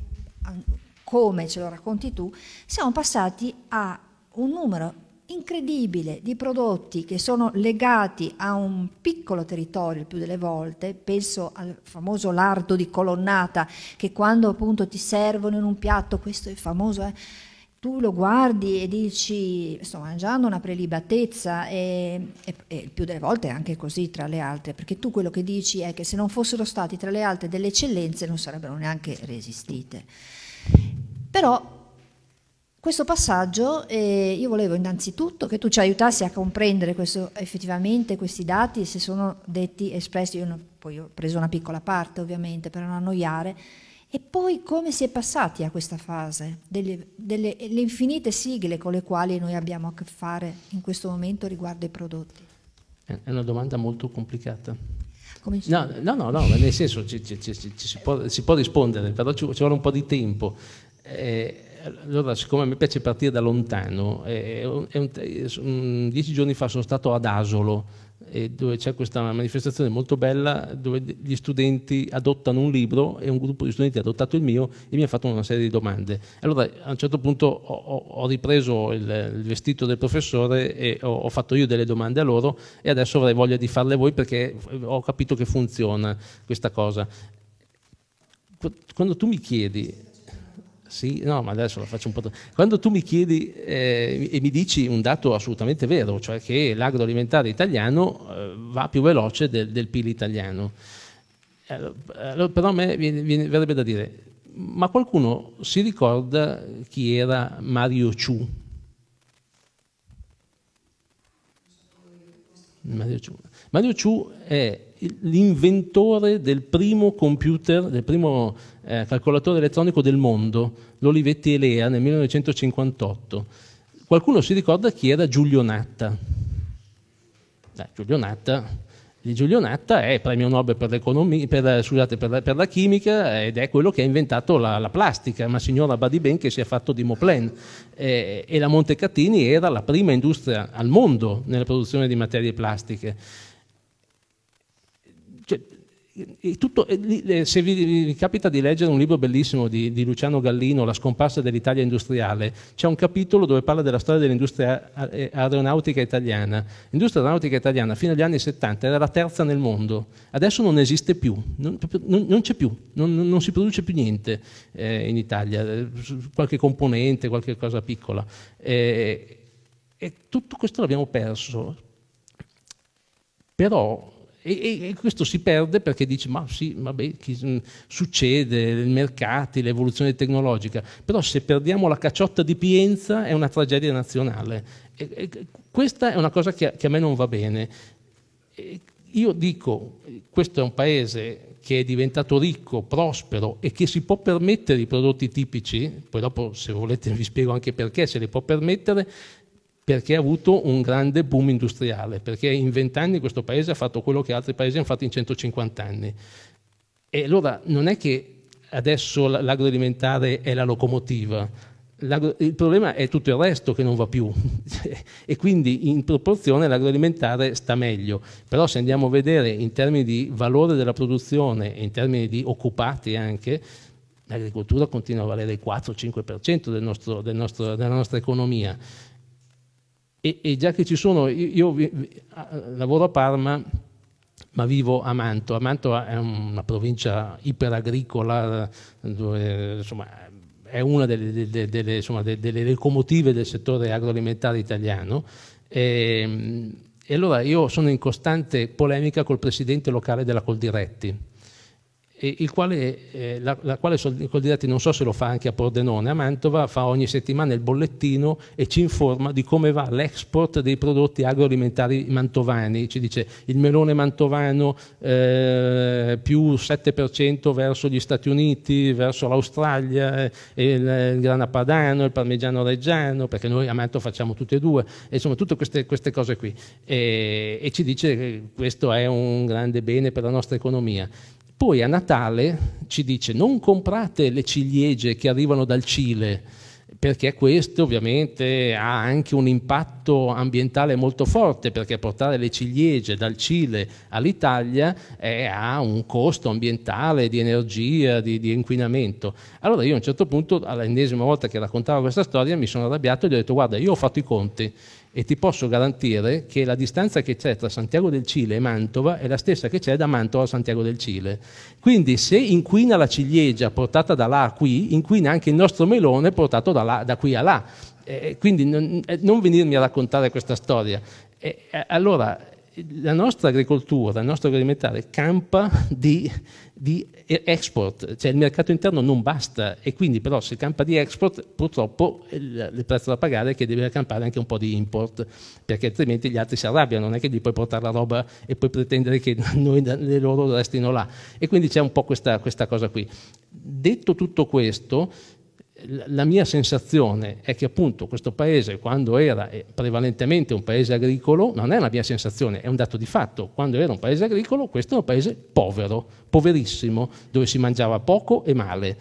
come ce lo racconti tu, siamo passati a un numero incredibile di prodotti che sono legati a un piccolo territorio il più delle volte, penso al famoso lardo di colonnata che quando appunto ti servono in un piatto, questo è famoso, eh, tu lo guardi e dici sto mangiando una prelibatezza e, e, e più delle volte è anche così tra le altre, perché tu quello che dici è che se non fossero stati tra le altre delle eccellenze non sarebbero neanche resistite. Però questo passaggio eh, io volevo innanzitutto che tu ci aiutassi a comprendere questo, effettivamente questi dati, se sono detti, espressi, io non, poi ho preso una piccola parte ovviamente per non annoiare, e poi come si è passati a questa fase, delle, delle le infinite sigle con le quali noi abbiamo a che fare in questo momento riguardo i prodotti. È una domanda molto complicata. No, no, no, no, nel senso ci, ci, ci, si, può, si, può, rispondere, però ci, ci vuole un po' di tempo. Eh, allora, siccome mi piace partire da lontano, eh, è un, è un, dieci giorni fa sono stato ad Asolo, eh, dove c'è questa manifestazione molto bella dove gli studenti adottano un libro e un gruppo di studenti ha adottato il mio e mi ha fatto una serie di domande. Allora a un certo punto ho, ho ripreso il, il, vestito del professore e ho, ho, fatto io delle domande a loro e adesso avrei voglia di farle a voi perché ho capito che funziona questa cosa. Quando tu mi chiedi sì, no, ma adesso la faccio un po'. Quando tu mi chiedi eh, e mi dici un dato assolutamente vero, cioè che l'agroalimentare italiano eh, va più veloce del, del PIL italiano, eh, allora, però a me viene, viene, verrebbe da dire, ma qualcuno si ricorda chi era Mario Ciu? Mario Ciu, Mario Ciu è l'inventore del primo computer, del primo eh, calcolatore elettronico del mondo, l'Olivetti Elea nel 1958. Qualcuno si ricorda chi era Giulio Natta? Eh, Giulio Natta Giulio Natta è premio Nobel per, per, scusate, per, la, per, la, chimica ed è quello che ha inventato la, la plastica, una signora Badiben che si è fatto di Moplen. Eh, e la Montecatini era la prima industria al mondo nella produzione di materie plastiche cioè, eh, eh, tutto, eh, se vi capita di leggere un libro bellissimo di, di Luciano Gallino, La scomparsa dell'Italia industriale, c'è un capitolo dove parla della storia dell'industria aeronautica italiana. L'industria aeronautica italiana fino agli anni 70 era la terza nel mondo, adesso non esiste più, non, non c'è più, non, non, si produce più niente eh, in Italia, qualche componente, qualche cosa piccola. Eh, e tutto questo l'abbiamo perso. Però e, e, questo si perde perché dice ma sì, vabbè, chi, mm, succede, i mercati, l'evoluzione tecnologica, però se perdiamo la cacciotta di Pienza è una tragedia nazionale. E, e, questa è una cosa che, che, a me non va bene. io dico, questo è un paese che è diventato ricco, prospero e che si può permettere i prodotti tipici, poi dopo se volete vi spiego anche perché se li può permettere, perché ha avuto un grande boom industriale, perché in 20 anni questo paese ha fatto quello che altri paesi hanno fatto in 150 anni. E allora non è che adesso l'agroalimentare è la locomotiva, il problema è tutto il resto che non va più [LAUGHS] e quindi in proporzione l'agroalimentare sta meglio, però se andiamo a vedere in termini di valore della produzione e in termini di occupati anche, l'agricoltura continua a valere il 4-5% del del della nostra economia. E, e già che ci sono, io, io lavoro a Parma, ma vivo a Mantova. Mantova è una provincia iperagricola, dove, insomma, è una delle, delle, delle, insomma, delle, locomotive del settore agroalimentare italiano. E, ehm, e, allora io sono in costante polemica col presidente locale della Coldiretti, il quale, eh, la, la quale Soldati non so se lo fa anche a Pordenone, a Mantova, fa ogni settimana il bollettino e ci informa di come va l'export dei prodotti agroalimentari mantovani, ci dice il melone mantovano eh, più 7% verso gli Stati Uniti, verso l'Australia, eh, il, il grana padano, il parmigiano reggiano, perché noi a Mantova facciamo tutte e due, e insomma tutte queste, queste cose qui, e, e ci dice che questo è un grande bene per la nostra economia. Poi a Natale ci dice non comprate le ciliegie che arrivano dal Cile, perché questo ovviamente ha anche un impatto ambientale molto forte, perché portare le ciliegie dal Cile all'Italia eh, ha un costo ambientale, di energia, di, di, inquinamento. Allora io a un certo punto, all'ennesima volta che raccontavo questa storia, mi sono arrabbiato e gli ho detto guarda, io ho fatto i conti, e ti posso garantire che la distanza che c'è tra Santiago del Cile e Mantova è la stessa che c'è da Mantova a Santiago del Cile. Quindi se inquina la ciliegia portata da là a qui, inquina anche il nostro melone portato da, là, da qui a là. Eh, eh quindi non, eh, non, venirmi a raccontare questa storia. Eh, eh allora, la nostra agricoltura, il nostro agroalimentare campa di di export, cioè il mercato interno non basta e quindi però se campa di export purtroppo il, prezzo da pagare è che deve campare anche un po' di import perché altrimenti gli altri si arrabbiano, non è che gli puoi portare la roba e poi pretendere che [LAUGHS] noi, le loro restino là e quindi c'è un po' questa, questa cosa qui. Detto tutto questo, la mia sensazione è che appunto questo paese, quando era eh, prevalentemente un paese agricolo, non è la mia sensazione, è un dato di fatto, quando era un paese agricolo, questo era un paese povero, poverissimo, dove si mangiava poco e male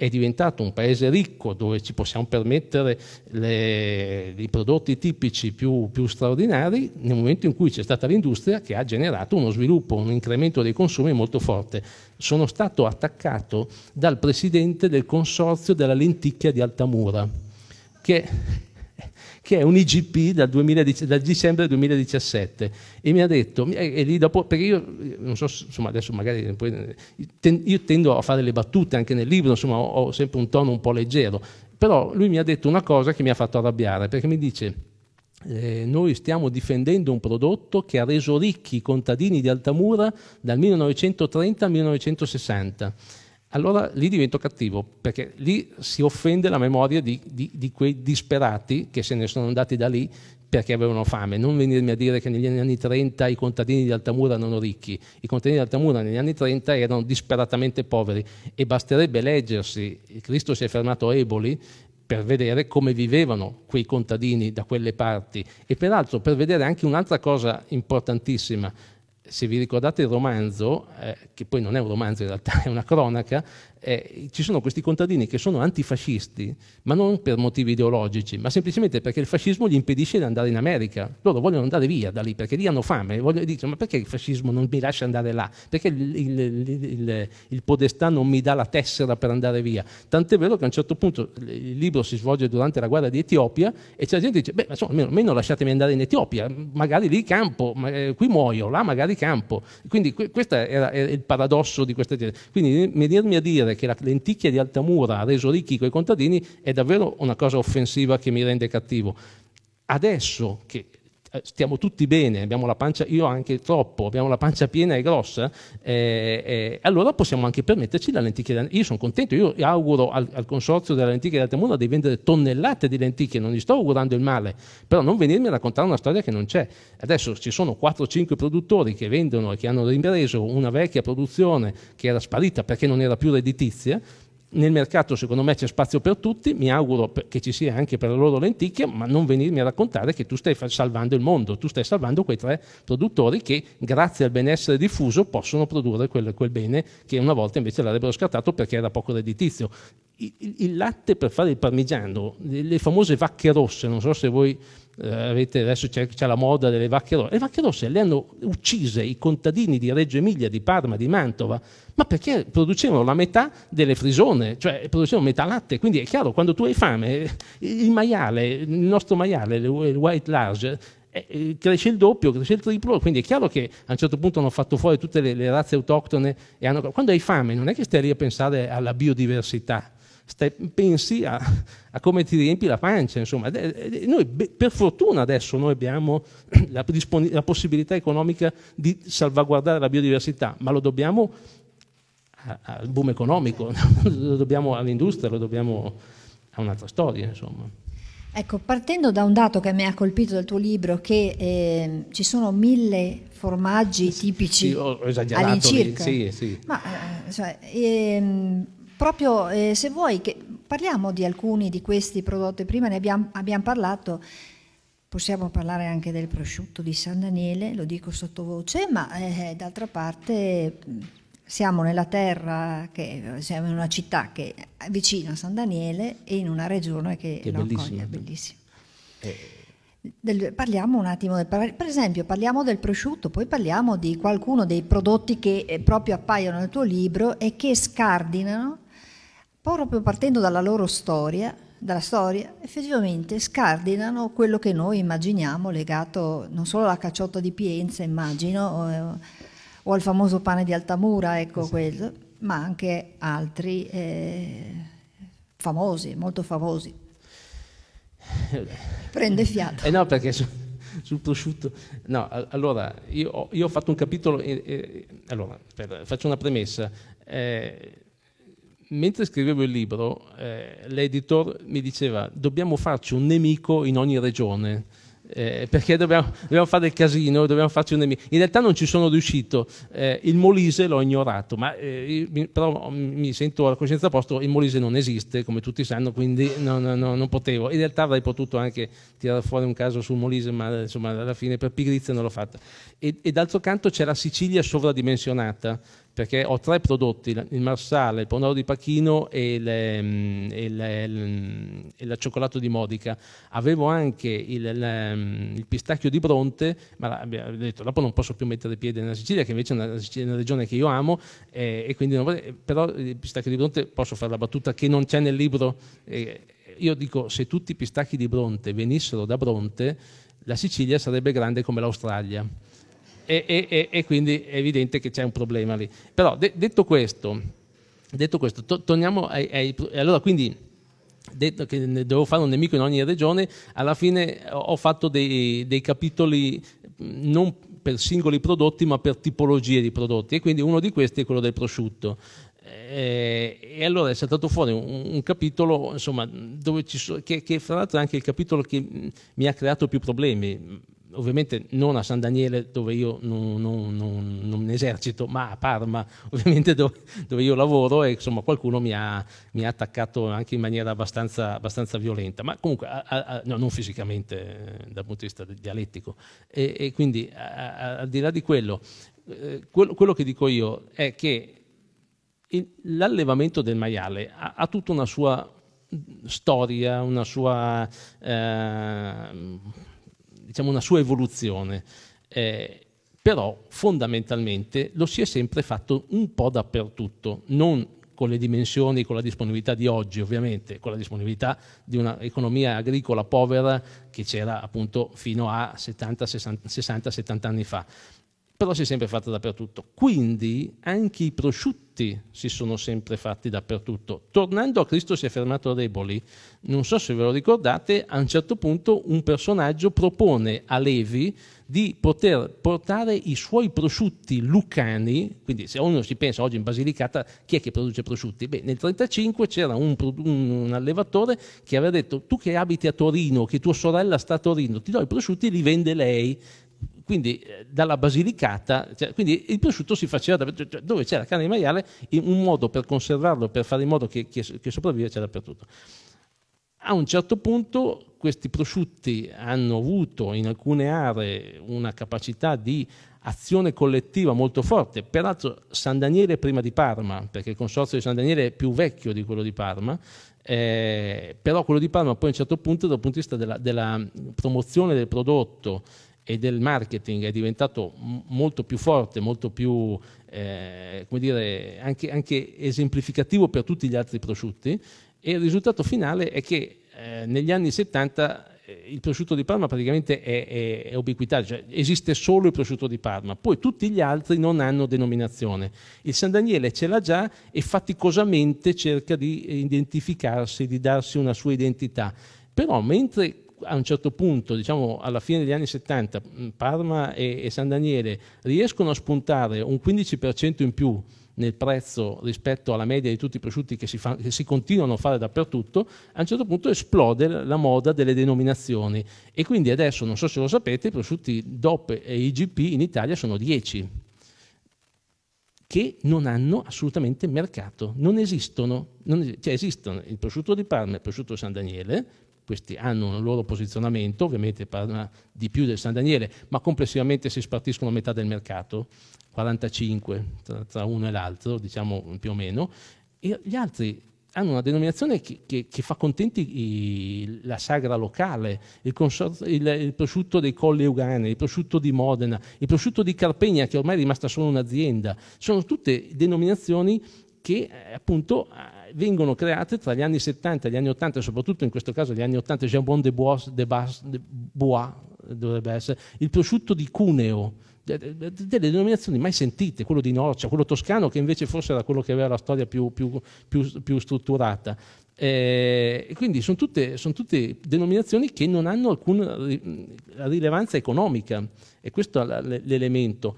è diventato un paese ricco dove ci possiamo permettere le, i prodotti tipici più, più, straordinari nel momento in cui c'è stata l'industria che ha generato uno sviluppo, un incremento dei consumi molto forte. Sono stato attaccato dal presidente del consorzio della lenticchia di Altamura che che è un IGP dal, 2000, dal dicembre 2017 e mi ha detto, eh, e, lì dopo, perché io eh, non so, insomma adesso magari poi, eh, io tendo a fare le battute anche nel libro, insomma ho, ho sempre un tono un po' leggero, però lui mi ha detto una cosa che mi ha fatto arrabbiare, perché mi dice... Eh, noi stiamo difendendo un prodotto che ha reso ricchi i contadini di Altamura dal 1930 al 1960 allora lì divento cattivo, perché lì si offende la memoria di, di, di, quei disperati che se ne sono andati da lì perché avevano fame. Non venirmi a dire che negli anni 30 i contadini di Altamura erano ricchi, i contadini di Altamura negli anni 30 erano disperatamente poveri e basterebbe leggersi, Cristo si è fermato a Eboli, per vedere come vivevano quei contadini da quelle parti e peraltro per vedere anche un'altra cosa importantissima, se vi ricordate il romanzo, eh, che poi non è un romanzo in realtà, [LAUGHS] è una cronaca, eh, ci sono questi contadini che sono antifascisti, ma non per motivi ideologici, ma semplicemente perché il fascismo gli impedisce di andare in America. Loro vogliono andare via da lì perché lì hanno fame. Voglio, dicono, ma perché il fascismo non mi lascia andare là? Perché il, il, il, il, podestà non mi dà la tessera per andare via? Tant'è vero che a un certo punto il libro si svolge durante la guerra di Etiopia e c'è gente che dice, beh, insomma, almeno, almeno lasciatemi andare in Etiopia, magari lì campo, ma, eh, qui muoio, là magari campo. Quindi que, questo era, era, il paradosso di questa gente. Quindi venirmi a dire dire che la lenticchia di Altamura ha reso ricchi quei contadini è davvero una cosa offensiva che mi rende cattivo. Adesso che eh, stiamo tutti bene, abbiamo la pancia, io anche troppo, abbiamo la pancia piena e grossa, eh, eh, allora possiamo anche permetterci la lenticchia. Io sono contento, io auguro al, al consorzio della lenticchia di Altamura di vendere tonnellate di lenticchie, non gli sto augurando il male, però non venirmi a raccontare una storia che non c'è. Adesso ci sono 4-5 produttori che vendono e che hanno rimpreso una vecchia produzione che era sparita perché non era più redditizia, nel mercato secondo me c'è spazio per tutti, mi auguro che ci sia anche per le loro lenticchie, ma non venirmi a raccontare che tu stai salvando il mondo, tu stai salvando quei tre produttori che grazie al benessere diffuso possono produrre quel, quel bene che una volta invece l'avrebbero scartato perché era poco redditizio. Il, il, il latte per fare il parmigiano, le, le famose vacche rosse, non so se voi eh, avete, adesso c'è, c'è, la moda delle vacche rosse, le vacche rosse le hanno uccise i contadini di Reggio Emilia, di Parma, di Mantova, ma perché producevano la metà delle frisone, cioè producevano metà latte, quindi è chiaro, quando tu hai fame, eh, il maiale, il nostro maiale, il white large, eh, cresce il doppio, cresce il triplo, quindi è chiaro che a un certo punto hanno fatto fuori tutte le, le razze autoctone hanno, quando hai fame non è che stai lì a pensare alla biodiversità, stai, pensi a, a, come ti riempi la pancia. Insomma. Eh, eh, noi, per fortuna adesso noi abbiamo [CLEARS THROAT] la, la possibilità economica di salvaguardare la biodiversità, ma lo dobbiamo al boom economico, [LAUGHS] lo dobbiamo all'industria, lo dobbiamo a un'altra storia, insomma. Ecco, partendo da un dato che mi ha colpito dal tuo libro, che eh, ci sono mille formaggi eh tipici sì, all'incirca, sì, sì. ma cioè, eh, proprio eh, se vuoi che parliamo di alcuni di questi prodotti, prima ne abbiamo, abbiamo parlato, possiamo parlare anche del prosciutto di San Daniele, lo dico sottovoce, ma eh, d'altra parte mm, siamo nella terra, che, siamo in una città che è vicina a San Daniele e in una regione che, che lo accoglie, è eh. bellissima. Eh. Del, parliamo un attimo, del, per esempio parliamo del prosciutto, poi parliamo di qualcuno dei prodotti che eh, proprio appaiono nel tuo libro e che scardinano proprio partendo dalla loro storia, dalla storia, effettivamente scardinano quello che noi immaginiamo legato non solo alla cacciotta di Pienza, immagino, eh, o, al famoso pane di Altamura, ecco esatto. quello, ma anche altri eh, famosi, molto famosi. Eh, Prende fiato. Eh no, perché su, sul prosciutto... No, allora, io, io ho fatto un capitolo... Eh, eh, allora, per, faccio una premessa. Eh, mentre scrivevo il libro, eh, l'editor mi diceva dobbiamo farci un nemico in ogni regione. Eh, perché dobbiamo, dobbiamo fare casino, dobbiamo farci un nemico. In realtà non ci sono riuscito, eh, il Molise l'ho ignorato, ma, eh, mi, però mi sento alla coscienza a posto, il Molise non esiste, come tutti sanno, quindi no, no, no, non potevo. In realtà avrei potuto anche tirare fuori un caso sul Molise, ma insomma alla fine per pigrizia non l'ho fatta. E, e d'altro canto c'è la Sicilia sovradimensionata, perché ho tre prodotti, il marsala, il pomodoro di Pachino e, le, ehm, e, le, ehm, e la cioccolato di Modica. Avevo anche il, il, ehm, il pistacchio di Bronte, ma ho detto dopo non posso più mettere piede nella Sicilia, che invece è una, è una regione che io amo, eh, e quindi non, però il pistacchio di Bronte posso fare la battuta che non c'è nel libro. Eh, io dico, se tutti i pistacchi di Bronte venissero da Bronte, la Sicilia sarebbe grande come l'Australia e, e, e, quindi è evidente che c'è un problema lì. Però de, detto questo, detto questo to, torniamo ai, ai... Allora, quindi, detto che devo fare un nemico in ogni regione, alla fine ho fatto dei, dei capitoli non per singoli prodotti, ma per tipologie di prodotti, e quindi uno di questi è quello del prosciutto eh, e allora è saltato fuori un, un capitolo insomma, dove so, che, che, fra l'altro è anche il capitolo che mi ha creato più problemi ovviamente non a San Daniele dove io non, non, non, non esercito, ma a Parma [LAUGHS] ovviamente dove, dove io lavoro e insomma qualcuno mi ha, mi ha, attaccato anche in maniera abbastanza, abbastanza violenta, ma comunque a, a, no, non fisicamente eh, dal punto di vista dialettico. E, e quindi a, al di là di quello, eh, quello, quello, che dico io è che l'allevamento del maiale ha, ha tutta una sua storia, una sua... Eh, diciamo, una sua evoluzione, eh, però fondamentalmente lo si è sempre fatto un po' dappertutto, non con le dimensioni, con la disponibilità di oggi ovviamente, con la disponibilità di un'economia agricola povera che c'era appunto fino a 70, 60-70 anni fa, però si è sempre fatto dappertutto. Quindi anche i prosciutti Cristi si sono sempre fatti dappertutto. Tornando a Cristo si è fermato a Reboli, non so se ve lo ricordate, a un certo punto un personaggio propone a Levi di poter portare i suoi prosciutti lucani, quindi se uno si pensa oggi in Basilicata chi è che produce prosciutti? Beh, nel 1935 c'era un, un, allevatore che aveva detto tu che abiti a Torino, che tua sorella sta a Torino, ti do i prosciutti e li vende lei quindi eh, dalla Basilicata, cioè, quindi il prosciutto si faceva da, cioè, cioè dove c'era carne di maiale, un modo per conservarlo, per fare in modo che, che, che sopravviva c'era dappertutto. A un certo punto questi prosciutti hanno avuto in alcune aree una capacità di azione collettiva molto forte, peraltro San Daniele prima di Parma, perché il consorzio di San Daniele è più vecchio di quello di Parma, eh, però quello di Parma poi a un certo punto dal punto di vista della, della promozione del prodotto, e del marketing è diventato molto più forte, molto più eh, come dire, anche, anche, esemplificativo per tutti gli altri prosciutti e il risultato finale è che eh, negli anni 70 eh, il prosciutto di Parma praticamente è, è, è ubiquitario, cioè esiste solo il prosciutto di Parma, poi tutti gli altri non hanno denominazione. Il San Daniele ce l'ha già e faticosamente cerca di identificarsi, di darsi una sua identità. Però mentre a un certo punto, diciamo alla fine degli anni 70, mm, Parma e, e San Daniele riescono a spuntare un 15% in più nel prezzo rispetto alla media di tutti i prosciutti che si, fa, che si, continuano a fare dappertutto, a un certo punto esplode la moda delle denominazioni e quindi adesso, non so se lo sapete, i prosciutti DOP e IGP in Italia sono 10 che non hanno assolutamente mercato, non esistono, non es cioè esistono il prosciutto di Parma e il prosciutto di San Daniele, questi hanno un loro posizionamento, ovviamente parla di più del San Daniele, ma complessivamente si spartiscono a metà del mercato, 45 tra, tra uno e l'altro, diciamo più o meno, e gli altri hanno una denominazione che, che, che fa contenti i, la sagra locale, il, consort, il, il, prosciutto dei Colli Euganei, il prosciutto di Modena, il prosciutto di Carpegna, che ormai è rimasta solo un'azienda. Sono tutte denominazioni che eh, appunto vengono create tra gli anni 70 e gli anni 80, soprattutto in questo caso gli anni 80, Jambon de Bois, de Bas, de Bois dovrebbe essere, il prosciutto di Cuneo, delle denominazioni mai sentite, quello di Norcia, quello toscano che invece forse era quello che aveva la storia più, più, più, più strutturata. Eh, quindi sono tutte, sono tutte, denominazioni che non hanno alcuna rilevanza economica e questo è l'elemento.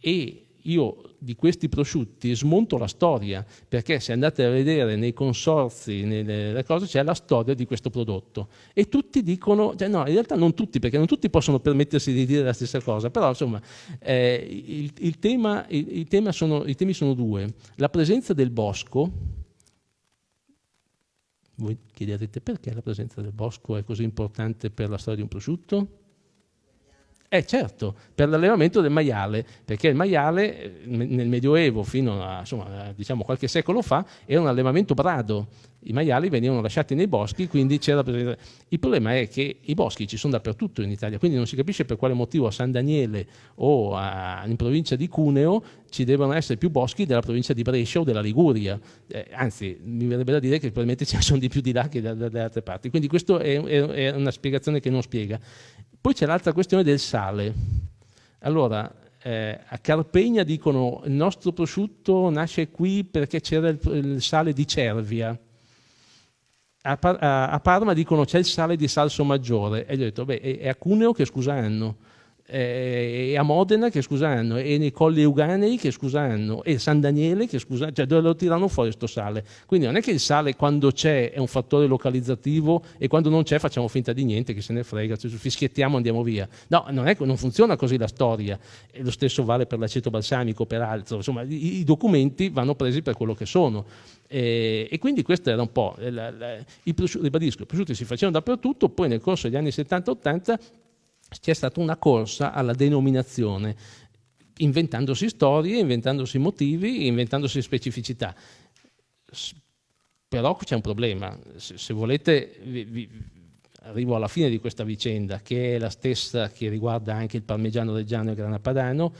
E io di questi prosciutti smonto la storia, perché se andate a vedere nei consorzi, nelle cose, c'è la storia di questo prodotto. E tutti dicono, cioè no, in realtà non tutti, perché non tutti possono permettersi di dire la stessa cosa, però insomma, eh, il, il tema, il, tema sono, i temi sono due. La presenza del bosco, voi chiederete perché la presenza del bosco è così importante per la storia di un prosciutto? Eh certo, per l'allevamento del maiale, perché il maiale eh, nel Medioevo fino a insomma, diciamo qualche secolo fa era un allevamento brado, i maiali venivano lasciati nei boschi, quindi c'era presenza. Il problema è che i boschi ci sono dappertutto in Italia, quindi non si capisce per quale motivo a San Daniele o a, in provincia di Cuneo ci devono essere più boschi della provincia di Brescia o della Liguria. Eh, anzi, mi verrebbe da dire che probabilmente ce ne sono di più di là che da, altre parti. Quindi questa è, è, è una spiegazione che non spiega. Poi c'è l'altra questione del sale. Allora, eh, a Carpegna dicono il nostro prosciutto nasce qui perché c'era il, il sale di Cervia a, Par- a Parma dicono c'è il sale di Salso Maggiore e gli ho detto beh è, a Cuneo che scusa hanno e a Modena che scusa hanno e nei Colli Euganei che scusa hanno e San Daniele che scusa cioè dove lo tirano fuori questo sale quindi non è che il sale quando c'è è un fattore localizzativo e quando non c'è facciamo finta di niente che se ne frega cioè, fischiettiamo e andiamo via no non, è, non, funziona così la storia e lo stesso vale per l'aceto balsamico peraltro insomma i, i documenti vanno presi per quello che sono e, eh, e quindi questo era un po', eh, la, la, i, ribadisco, i prosciutti si facevano dappertutto, poi nel corso degli anni 70-80 c'è stata una corsa alla denominazione, inventandosi storie, inventandosi motivi, inventandosi specificità. Però c'è un problema, se, se volete... Vi, vi, arrivo alla fine di questa vicenda, che è la stessa che riguarda anche il parmigiano reggiano e il grana padano,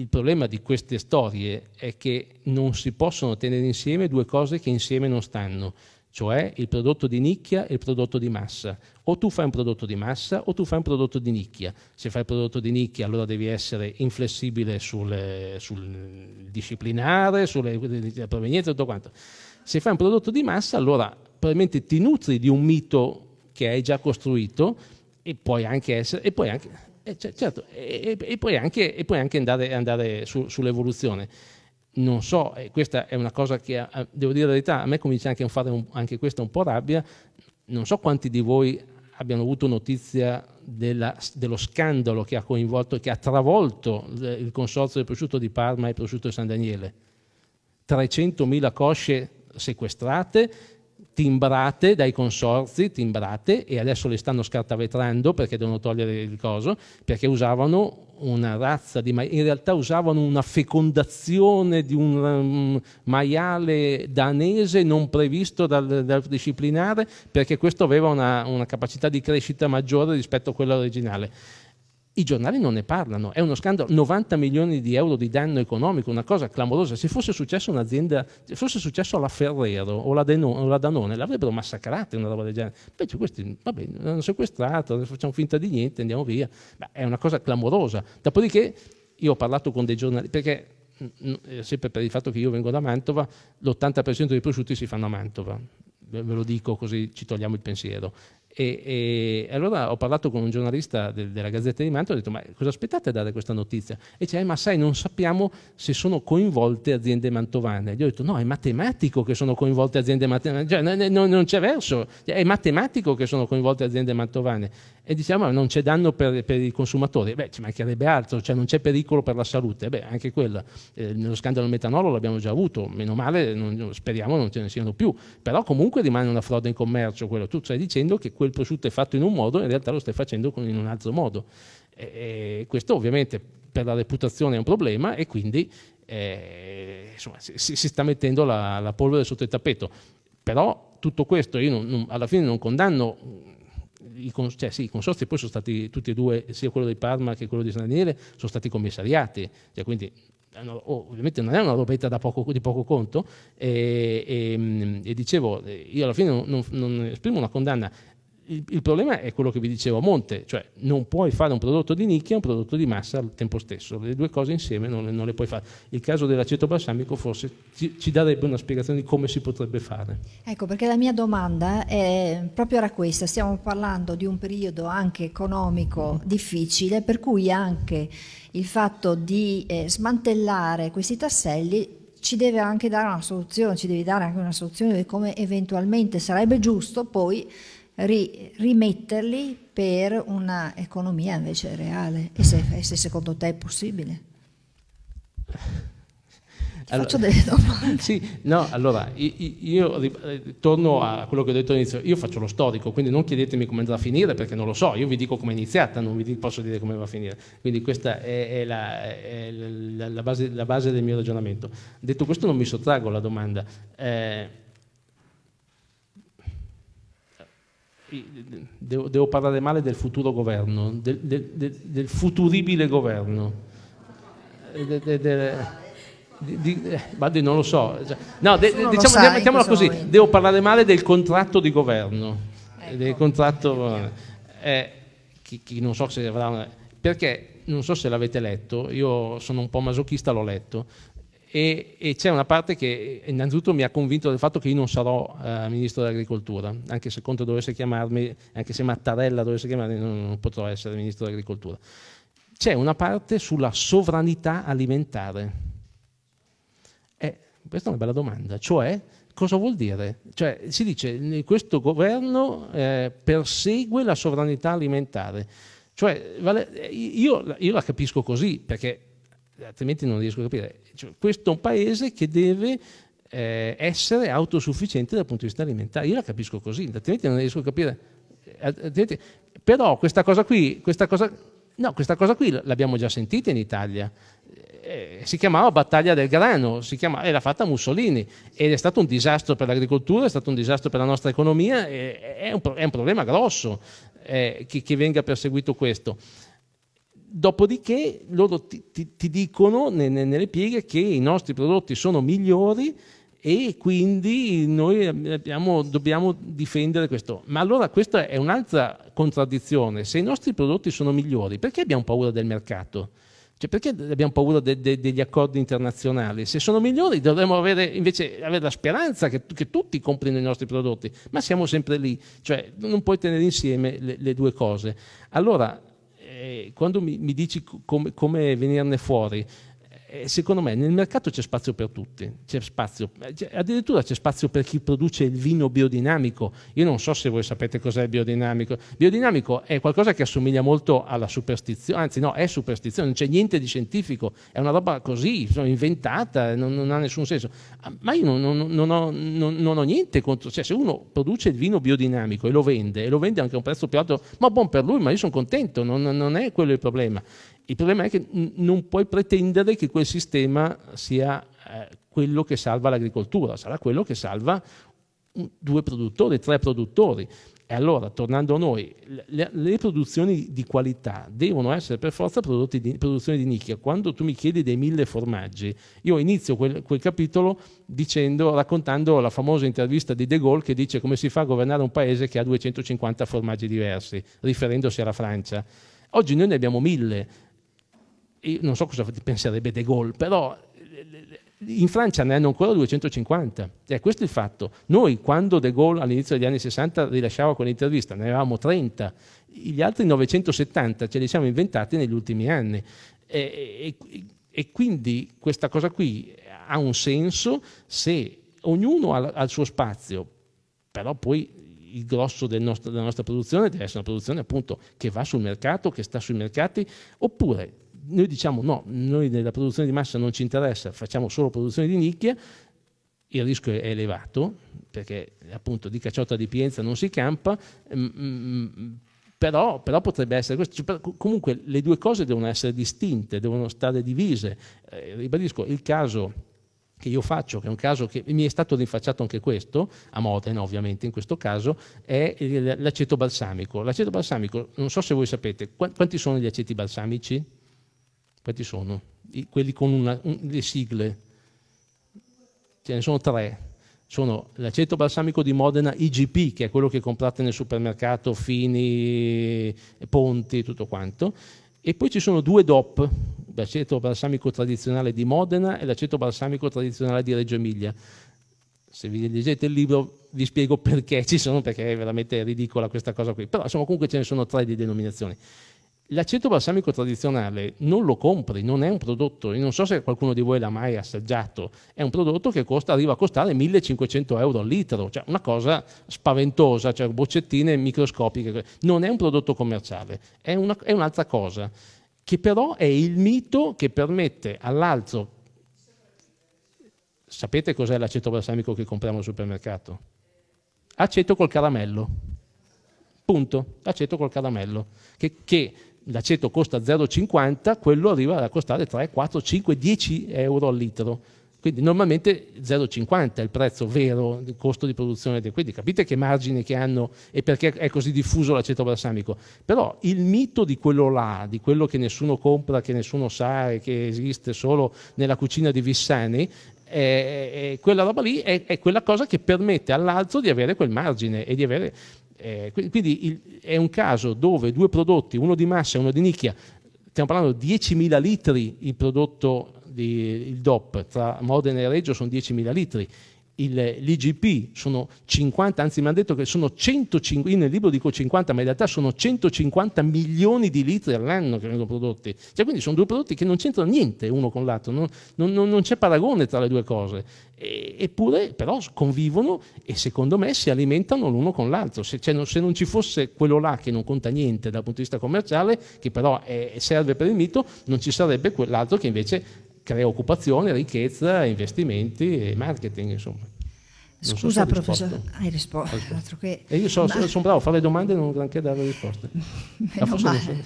il problema di queste storie è che non si possono tenere insieme due cose che insieme non stanno, cioè il prodotto di nicchia e il prodotto di massa. O tu fai un prodotto di massa o tu fai un prodotto di nicchia. Se fai il prodotto di nicchia allora devi essere inflessibile sul, sul disciplinare, sulle provenienze e tutto quanto. Se fai un prodotto di massa allora probabilmente ti nutri di un mito che hai già costruito e puoi anche essere... E puoi anche eh, certo, e, e, poi anche, e, poi anche, andare, andare su, sull'evoluzione. Non so, e eh, questa è una cosa che eh, devo dire la verità, a me comincia anche a fare un, anche questa un po' rabbia. Non so quanti di voi abbiano avuto notizia della, dello scandalo che ha coinvolto che ha travolto il consorzio del prosciutto di Parma e il prosciutto di San Daniele. 300.000 cosce sequestrate timbrate dai consorzi, timbrate, e adesso le stanno scartavetrando perché devono togliere il coso, perché usavano una razza di maiale, in realtà usavano una fecondazione di un mm, maiale danese non previsto dal, dal disciplinare perché questo aveva una, una capacità di crescita maggiore rispetto a quella originale i giornali non ne parlano, è uno scandalo, 90 milioni di euro di danno economico, una cosa clamorosa, se fosse successo un'azienda, se fosse successo alla Ferrero o la, Deno, o la Danone, l'avrebbero massacrata una roba del genere, invece questi, vabbè, hanno sequestrato, facciamo finta di niente, andiamo via, ma è una cosa clamorosa, dopodiché io ho parlato con dei giornali, perché mm, mm, eh, sempre per il fatto che io vengo da Mantova, l'80% dei prosciutti si fanno a Mantova, ve lo dico così ci togliamo il pensiero. E, e, allora ho parlato con un giornalista de, della Gazzetta di Mantova e ho detto ma cosa aspettate a dare questa notizia? E dice ma sai non sappiamo se sono coinvolte aziende mantovane. gli ho detto no è matematico che sono coinvolte aziende mantovane, cioè, non, non c'è verso, è matematico che sono coinvolte aziende mantovane e diciamo che ah, non c'è danno per, per, i consumatori, beh ci mancherebbe altro, cioè non c'è pericolo per la salute, beh anche quella, eh, nello scandalo metanolo l'abbiamo già avuto, meno male non, speriamo non ce ne siano più, però comunque rimane una frode in commercio quello, tu stai dicendo che quel prosciutto è fatto in un modo, e in realtà lo stai facendo in un altro modo e, e questo ovviamente per la reputazione è un problema e quindi eh, insomma, si, si, sta mettendo la, la, polvere sotto il tappeto, però tutto questo io non, non, alla fine non condanno i, cons- cioè, sì, i, consorzi poi sono stati tutti e due, sia quello di Parma che quello di San Daniele, sono stati commissariati, cioè, quindi oh, ovviamente non è una robetta poco, di poco conto e, e, e, dicevo, eh, io alla fine non, non esprimo una condanna, il, il, problema è quello che vi dicevo a monte, cioè non puoi fare un prodotto di nicchia e un prodotto di massa al tempo stesso, le due cose insieme non, non le puoi fare. Il caso dell'aceto balsamico forse ci, ci, darebbe una spiegazione di come si potrebbe fare. Ecco, perché la mia domanda è, proprio era questa, stiamo parlando di un periodo anche economico difficile, per cui anche il fatto di eh, smantellare questi tasselli ci deve anche dare una soluzione, ci devi dare anche una soluzione di come eventualmente sarebbe giusto poi ri, rimetterli per un'economia invece reale? E se, e se, secondo te è possibile? allora, faccio delle domande. [LAUGHS] Sì, no, allora io, io torno a quello che ho detto all'inizio. Io faccio lo storico, quindi non chiedetemi come andrà a finire perché non lo so. Io vi dico come è iniziata, non vi posso dire come va a finire. Quindi questa è, è, la, è la, la, base, la, base, del mio ragionamento. Detto questo, non mi sottraggo alla domanda. Eh, devo, devo, parlare male del futuro governo, del, del, del, del futuribile governo. Eh, de, de, de, di, di, non lo so, cioè, no, diciamo, sai, mettiamola così, momento. devo parlare male del contratto di governo, ecco, del contratto eh, che, che non so se avrà una, perché non so se l'avete letto, io sono un po' masochista, l'ho letto, e, e c'è una parte che innanzitutto mi ha convinto del fatto che io non sarò eh, ministro dell'agricoltura, anche se Conte dovesse chiamarmi, anche se Mattarella dovesse chiamarmi, non, non potrò essere ministro dell'agricoltura. C'è una parte sulla sovranità alimentare. Eh, questa è una bella domanda, cioè cosa vuol dire? Cioè, si dice che questo governo eh, persegue la sovranità alimentare. Cioè, vale, io, io, la capisco così, perché eh, altrimenti non riesco a capire. Cioè, questo è un paese che deve eh, essere autosufficiente dal punto di vista alimentare. Io la capisco così, altrimenti non riesco a capire. Eh, però questa cosa qui, questa cosa, no, questa cosa qui l'abbiamo già sentita in Italia. Eh, si chiamava battaglia del grano, chiamava, era fatta Mussolini ed è stato un disastro per l'agricoltura, è stato un disastro per la nostra economia, è, è, un, è un, problema grosso eh, che, che venga perseguito questo. Dopodiché loro ti, ti, ti dicono ne, nelle pieghe che i nostri prodotti sono migliori e quindi noi abbiamo, dobbiamo difendere questo. Ma allora questa è un'altra contraddizione. Se i nostri prodotti sono migliori, perché abbiamo paura del mercato? Cioè, perché abbiamo paura de, de, degli accordi internazionali? Se sono migliori dovremmo avere invece avere la speranza che, che, tutti comprino i nostri prodotti, ma siamo sempre lì, cioè non puoi tenere insieme le, le due cose. Allora quando mi, mi dici come, come venirne fuori, eh, secondo me nel mercato c'è spazio per tutti, c'è spazio, eh, addirittura c'è spazio per chi produce il vino biodinamico. Io non so se voi sapete cos'è il biodinamico. Biodinamico è qualcosa che assomiglia molto alla superstizione, anzi no, è superstizione, non c'è niente di scientifico, è una roba così, insomma, inventata, eh, non, non, ha nessun senso. Ah, ma io non, non, ho, non, ho, niente contro, cioè se uno produce il vino biodinamico e lo vende, e lo vende anche a un prezzo più alto, ma buon per lui, ma io sono contento, non è quello il problema. Il problema è che non puoi pretendere che quel sistema sia eh, quello che salva l'agricoltura, sarà quello che salva due produttori, tre produttori. E allora, tornando a noi, le, le produzioni di qualità devono essere per forza di, produzioni di nicchia. Quando tu mi chiedi dei mille formaggi, io inizio quel, quel, capitolo dicendo, raccontando la famosa intervista di De Gaulle che dice come si fa a governare un paese che ha 250 formaggi diversi, riferendosi alla Francia. Oggi noi ne abbiamo mille, io non so cosa penserebbe De Gaulle, però in Francia ne hanno ancora 250 e questo è il fatto. Noi quando De Gaulle all'inizio degli anni 60 rilasciava quell'intervista ne avevamo 30, gli altri 970 ce li siamo inventati negli ultimi anni e, e, e quindi questa cosa qui ha un senso se ognuno ha, ha il suo spazio, però poi il grosso del nostro, della nostra produzione deve essere una produzione appunto che va sul mercato, che sta sui mercati, oppure noi diciamo no, noi nella produzione di massa non ci interessa, facciamo solo produzione di nicchia, il rischio è elevato, perché appunto di cacciotta di Pienza non si campa, mm, mm, però, però, potrebbe essere questo. Cioè, comunque le due cose devono essere distinte, devono stare divise. Eh, ribadisco, il caso che io faccio, che è un caso che mi è stato rinfacciato anche questo, a Modena ovviamente in questo caso, è l'aceto balsamico. L'aceto balsamico, non so se voi sapete, quanti sono gli aceti balsamici? Quanti sono? I, quelli con una, un, le sigle. Ce ne sono tre. Sono l'aceto balsamico di Modena IGP, che è quello che comprate nel supermercato, Fini, Ponti, tutto quanto. E poi ci sono due DOP, l'aceto balsamico tradizionale di Modena e l'aceto balsamico tradizionale di Reggio Emilia. Se vi leggete il libro vi spiego [LAUGHS] perché ci sono, perché è veramente ridicola questa cosa qui. Però insomma comunque ce ne sono tre di denominazioni. L'aceto balsamico tradizionale non lo compri, non è un prodotto, io non so se qualcuno di voi l'ha mai assaggiato, è un prodotto che costa, arriva a costare 1500 euro al litro, cioè una cosa spaventosa, cioè boccettine microscopiche, non è un prodotto commerciale, è, una, è un'altra cosa, che però è il mito che permette all'altro... Sapete cos'è l'aceto balsamico che compriamo al supermercato? Aceto col caramello punto, aceto col caramello, che, che, l'aceto costa 0,50, quello arriva a costare 3, 4, 5, 10 euro al litro. Quindi normalmente 0,50 è il prezzo vero, il costo di produzione. Quindi capite che margini che hanno e perché è così diffuso l'aceto balsamico. Però il mito di quello là, di quello che nessuno compra, che nessuno sa e che esiste solo nella cucina di Vissani, è, è, quella roba lì è, è quella cosa che permette all'alzo di avere quel margine e di avere eh, quindi il, è un caso dove due prodotti, uno di massa e uno di nicchia, stiamo parlando di 10.000 litri il prodotto, di, il DOP, tra Modena e Reggio sono 10.000 litri, l'IGP, sono 50, anzi mi hanno detto che sono 150, nel libro dico 50, ma in realtà sono 150 milioni di litri all'anno che vengono prodotti. Cioè, quindi sono due prodotti che non c'entrano niente uno con l'altro, non, non, non c'è paragone tra le due cose. E, eppure però convivono e secondo me si alimentano l'uno con l'altro. Se, cioè, se, non ci fosse quello là che non conta niente dal punto di vista commerciale, che però è, serve per il mito, non ci sarebbe quell'altro che invece crea occupazione, ricchezza, investimenti e marketing, insomma. Non Scusa, so professore, hai risposto. Che... E io so, Ma... sono bravo a fare domande e non granché dare risposte. [LAUGHS] Ma male.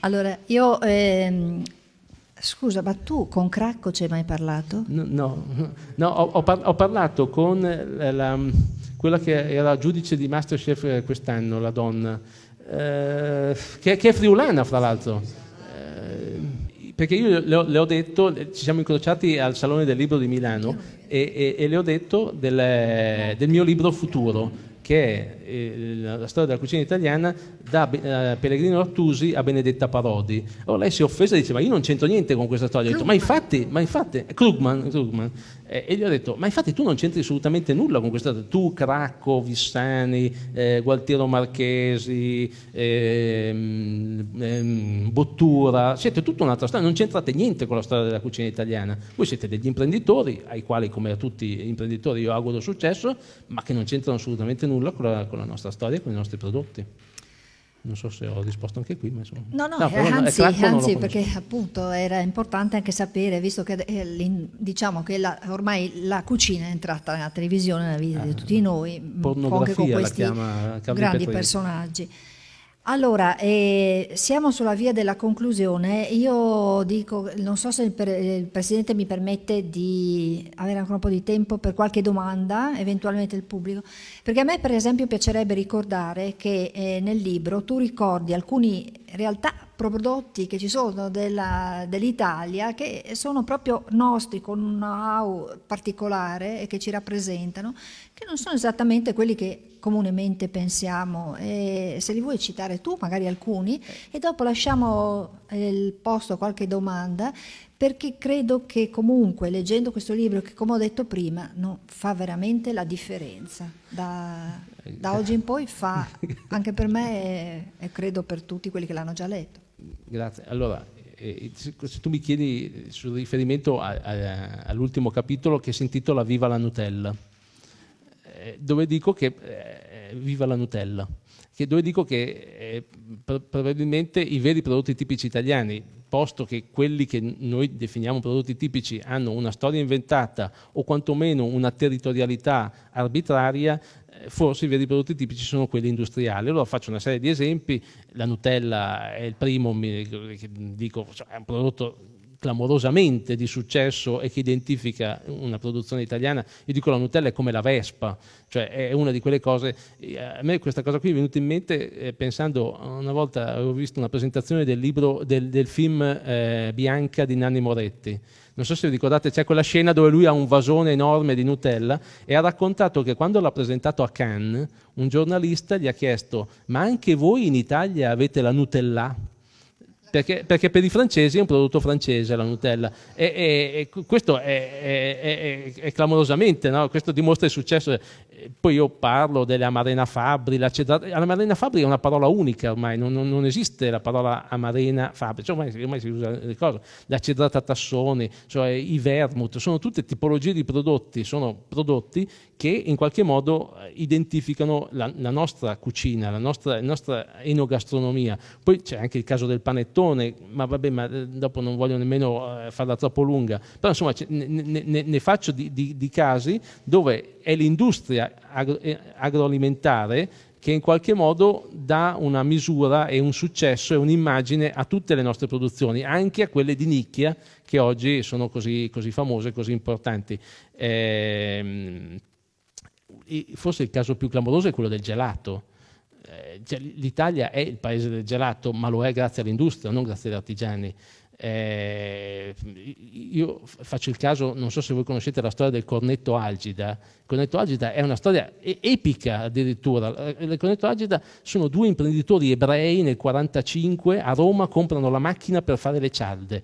Allora, io... Ehm... Scusa, ma tu con Cracco ci hai mai parlato? No, no, no ho, ho, par- ho, parlato con la, eh, la, quella che era giudice di Masterchef eh, quest'anno, la donna, eh, che, che, è friulana fra l'altro perché io le ho, le ho, detto, ci siamo incrociati al Salone del Libro di Milano e, e, e le ho detto del, del, mio libro Futuro, che è eh, la storia della cucina italiana da eh, Pellegrino Artusi a Benedetta Parodi. Allora lei si è offesa e dice ma io non c'entro niente con questa storia. Ho detto ma infatti, ma infatti, Krugman, Krugman. Eh, e gli ho detto, ma infatti tu non c'entri assolutamente nulla con questa... Tu, Cracco, Vissani, eh, Gualtiero Marchesi, ehm, ehm, Bottura, siete tutta un'altra storia, non c'entrate niente con la storia della cucina italiana. Voi siete degli imprenditori, ai quali, come a tutti gli imprenditori, io auguro successo, ma che non c'entrano assolutamente nulla con la, con la nostra storia con i nostri prodotti. Non so se ho risposto anche qui, ma insomma. No, no, no eh, ecco, anzi, ecco, anzi perché appunto era importante anche sapere, visto che eh, diciamo che la, ormai la cucina è entrata nella televisione, nella vita ah, di tutti noi, pornografia anche con questi chiama, grandi Petrelli. personaggi. Allora, eh, siamo sulla via della conclusione. Io dico, non so se il, per, il, Presidente mi permette di avere ancora un po' di tempo per qualche domanda, eventualmente il pubblico. Perché a me per esempio piacerebbe ricordare che eh, nel libro tu ricordi alcune realtà prodotti che ci sono dell'Italia che sono proprio nostri con un know-how particolare e che ci rappresentano, che non sono esattamente quelli che comunemente pensiamo. E se li vuoi citare tu, magari alcuni, e dopo lasciamo eh, il posto a qualche domanda perché credo che comunque leggendo questo libro, che come ho detto prima, no, fa veramente la differenza. Da, da, oggi in poi fa, [LAUGHS] anche per me e, credo per tutti quelli che l'hanno già letto. Grazie. Allora, eh, eh se tu mi chiedi eh, sul riferimento a, a, all'ultimo capitolo che si intitola Viva la Nutella, eh, dove dico che eh, eh viva la Nutella, che dove dico che probabilmente i veri prodotti tipici italiani, posto che quelli che noi definiamo prodotti tipici hanno una storia inventata o quantomeno una territorialità arbitraria, eh, forse i veri prodotti tipici sono quelli industriali. Allora faccio una serie di esempi, la Nutella è il primo, dico, cioè è un prodotto clamorosamente di successo e che identifica una produzione italiana, io dico la Nutella è come la Vespa, cioè è una di quelle cose, eh, a me questa cosa qui è venuta in mente eh, pensando, eh, una volta avevo visto una presentazione del libro, del, del film eh, Bianca di Nanni Moretti, non so se vi ricordate, c'è quella scena dove lui ha un vasone enorme di Nutella e ha raccontato che quando l'ha presentato a Cannes, un giornalista gli ha chiesto, ma anche voi in Italia avete la Nutella? Perché, perché, per i francesi è un prodotto francese la Nutella e, e, e questo è, è, è, è clamorosamente, no? questo dimostra il successo poi io parlo della Marena Fabri, la, la Marena Fabri è una parola unica ormai, non, non esiste la parola Amarena Fabri, cioè ormai, ormai, si usa le cose, la cedrata Tassone, cioè i vermouth, sono tutte tipologie di prodotti, sono prodotti che in qualche modo eh, identificano la, la nostra cucina, la nostra, la nostra, enogastronomia. Poi c'è anche il caso del panettone, ma vabbè, ma eh, dopo non voglio nemmeno eh, farla troppo lunga, però insomma ne, ne, ne faccio di, di, di casi dove è l'industria garanzia agro eh, agroalimentare che in qualche modo dà una misura e un successo e un'immagine a tutte le nostre produzioni, anche a quelle di nicchia che oggi sono così, così famose, così importanti. Eh, forse il caso più clamoroso è quello del gelato. Eh, cioè, L'Italia è il paese del gelato, ma lo è grazie all'industria, non grazie agli artigiani. Eh, io faccio il caso, non so se voi conoscete la storia del cornetto Algida. Il cornetto Algida è una storia epica addirittura. Eh, il cornetto Algida sono due imprenditori ebrei nel 1945 a Roma, comprano la macchina per fare le cialde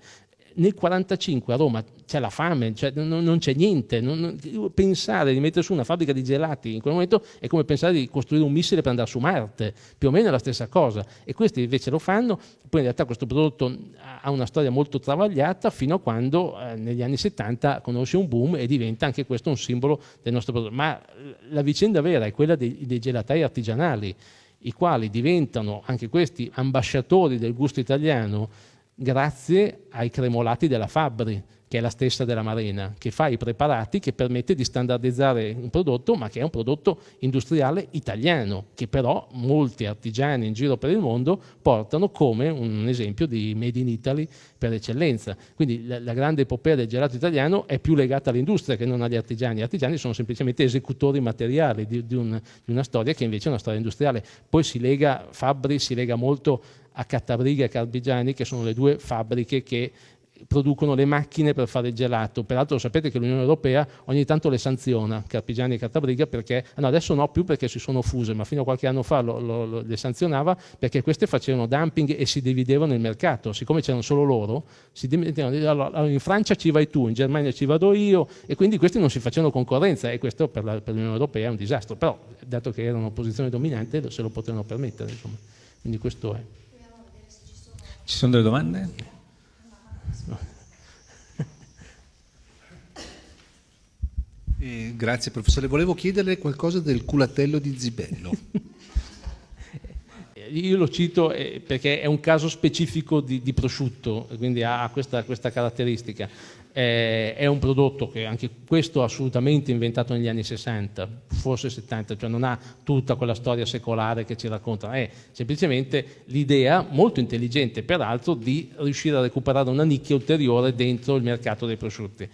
nel 1945 a Roma c'è la fame, cioè non, non, c'è niente. Non, non, pensare di mettere su una fabbrica di gelati in quel momento è come pensare di costruire un missile per andare su Marte, più o meno è la stessa cosa. E questi invece lo fanno, poi in realtà questo prodotto ha una storia molto travagliata fino a quando eh, negli anni 70 conosce un boom e diventa anche questo un simbolo del nostro prodotto. Ma la vicenda vera è quella dei, dei gelatai artigianali, i quali diventano anche questi ambasciatori del gusto italiano grazie ai cremolati della Fabri, che è la stessa della Marena, che fa i preparati che permette di standardizzare un prodotto, ma che è un prodotto industriale italiano, che però molti artigiani in giro per il mondo portano come un esempio di Made in Italy per eccellenza. Quindi la, la grande epopea del gelato italiano è più legata all'industria che non agli artigiani. Gli artigiani sono semplicemente esecutori materiali di, di, un, di una storia che invece è una storia industriale. Poi si lega, Fabri si lega molto a Cattabriga e Carbigiani, che sono le due fabbriche che producono le macchine per fare il gelato. Peraltro sapete che l'Unione Europea ogni tanto le sanziona, Carpigiani e Cattabriga, perché no, adesso no più perché si sono fuse, ma fino a qualche anno fa lo, lo, lo, le sanzionava perché queste facevano dumping e si dividevano il mercato. Siccome c'erano solo loro, si dividevano, allora, in Francia ci vai tu, in Germania ci vado io, e quindi questi non si facevano concorrenza e questo per, la, per l'Unione Europea è un disastro. Però, dato che erano posizione dominante, se lo potevano permettere. Insomma. Quindi questo è. Ci sono delle domande? Eh, grazie professore, volevo chiederle qualcosa del culatello di Zibello. Eh, io lo cito eh, perché è un caso specifico di, di prosciutto, quindi ha questa, questa caratteristica eh, è un prodotto che anche questo assolutamente inventato negli anni 60, forse 70, cioè non ha tutta quella storia secolare che ci racconta, è semplicemente l'idea molto intelligente peraltro di riuscire a recuperare una nicchia ulteriore dentro il mercato dei prosciutti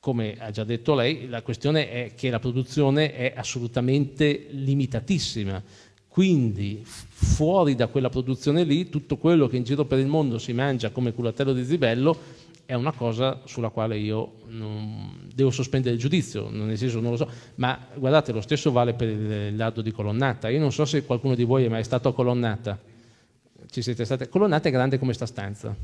come ha già detto lei, la questione è che la produzione è assolutamente limitatissima. Quindi fuori da quella produzione lì, tutto quello che in giro per il mondo si mangia come culatello di zibello è una cosa sulla quale io devo sospendere il giudizio, non nel senso non lo so, ma guardate lo stesso vale per il lardo di colonnata, io non so se qualcuno di voi è mai stato a colonnata, ci siete state, colonnata è grande come sta stanza,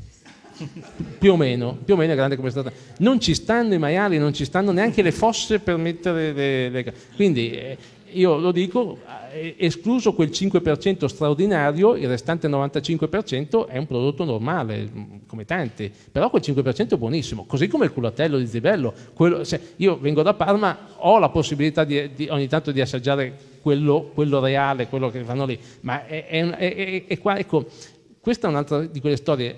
più o meno, più o meno è grande come sta stanza, non ci stanno i maiali, non ci stanno neanche le fosse per mettere le... le... quindi... Eh, io lo dico, eh, escluso quel 5% straordinario, il restante 95% è un prodotto normale, mm, come tanti, però quel 5% è buonissimo, così come il culatello di Zibello. Quello, io vengo da Parma, ho la possibilità di, di, ogni tanto di assaggiare quello, quello, reale, quello che fanno lì, ma è, è, è, è qua, ecco, questa è un'altra di quelle storie.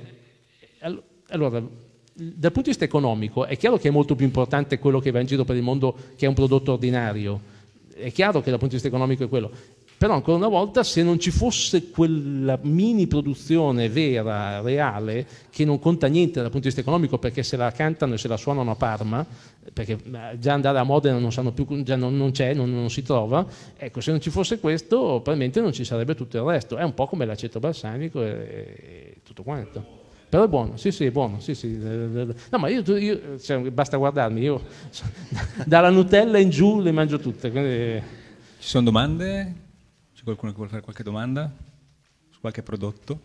Allora, dal punto di vista economico, è chiaro che è molto più importante quello che va in giro per il mondo che è un prodotto ordinario è chiaro che dal punto di vista economico è quello, però ancora una volta se non ci fosse quella mini produzione vera, reale, che non conta niente dal punto di vista economico perché se la cantano e se la suonano a Parma, perché già andare a Modena non sanno più, già non, non c'è, non, non, si trova, ecco se non ci fosse questo probabilmente non ci sarebbe tutto il resto, è un po' come l'aceto balsamico e, e tutto quanto però è buono, sì sì è buono, sì sì. Eh, eh, eh. No ma io, io cioè, basta guardarmi, io [LAUGHS] dalla Nutella in giù le mangio tutte. Quindi... Ci sono domande? C'è qualcuno che vuole fare qualche domanda su qualche prodotto?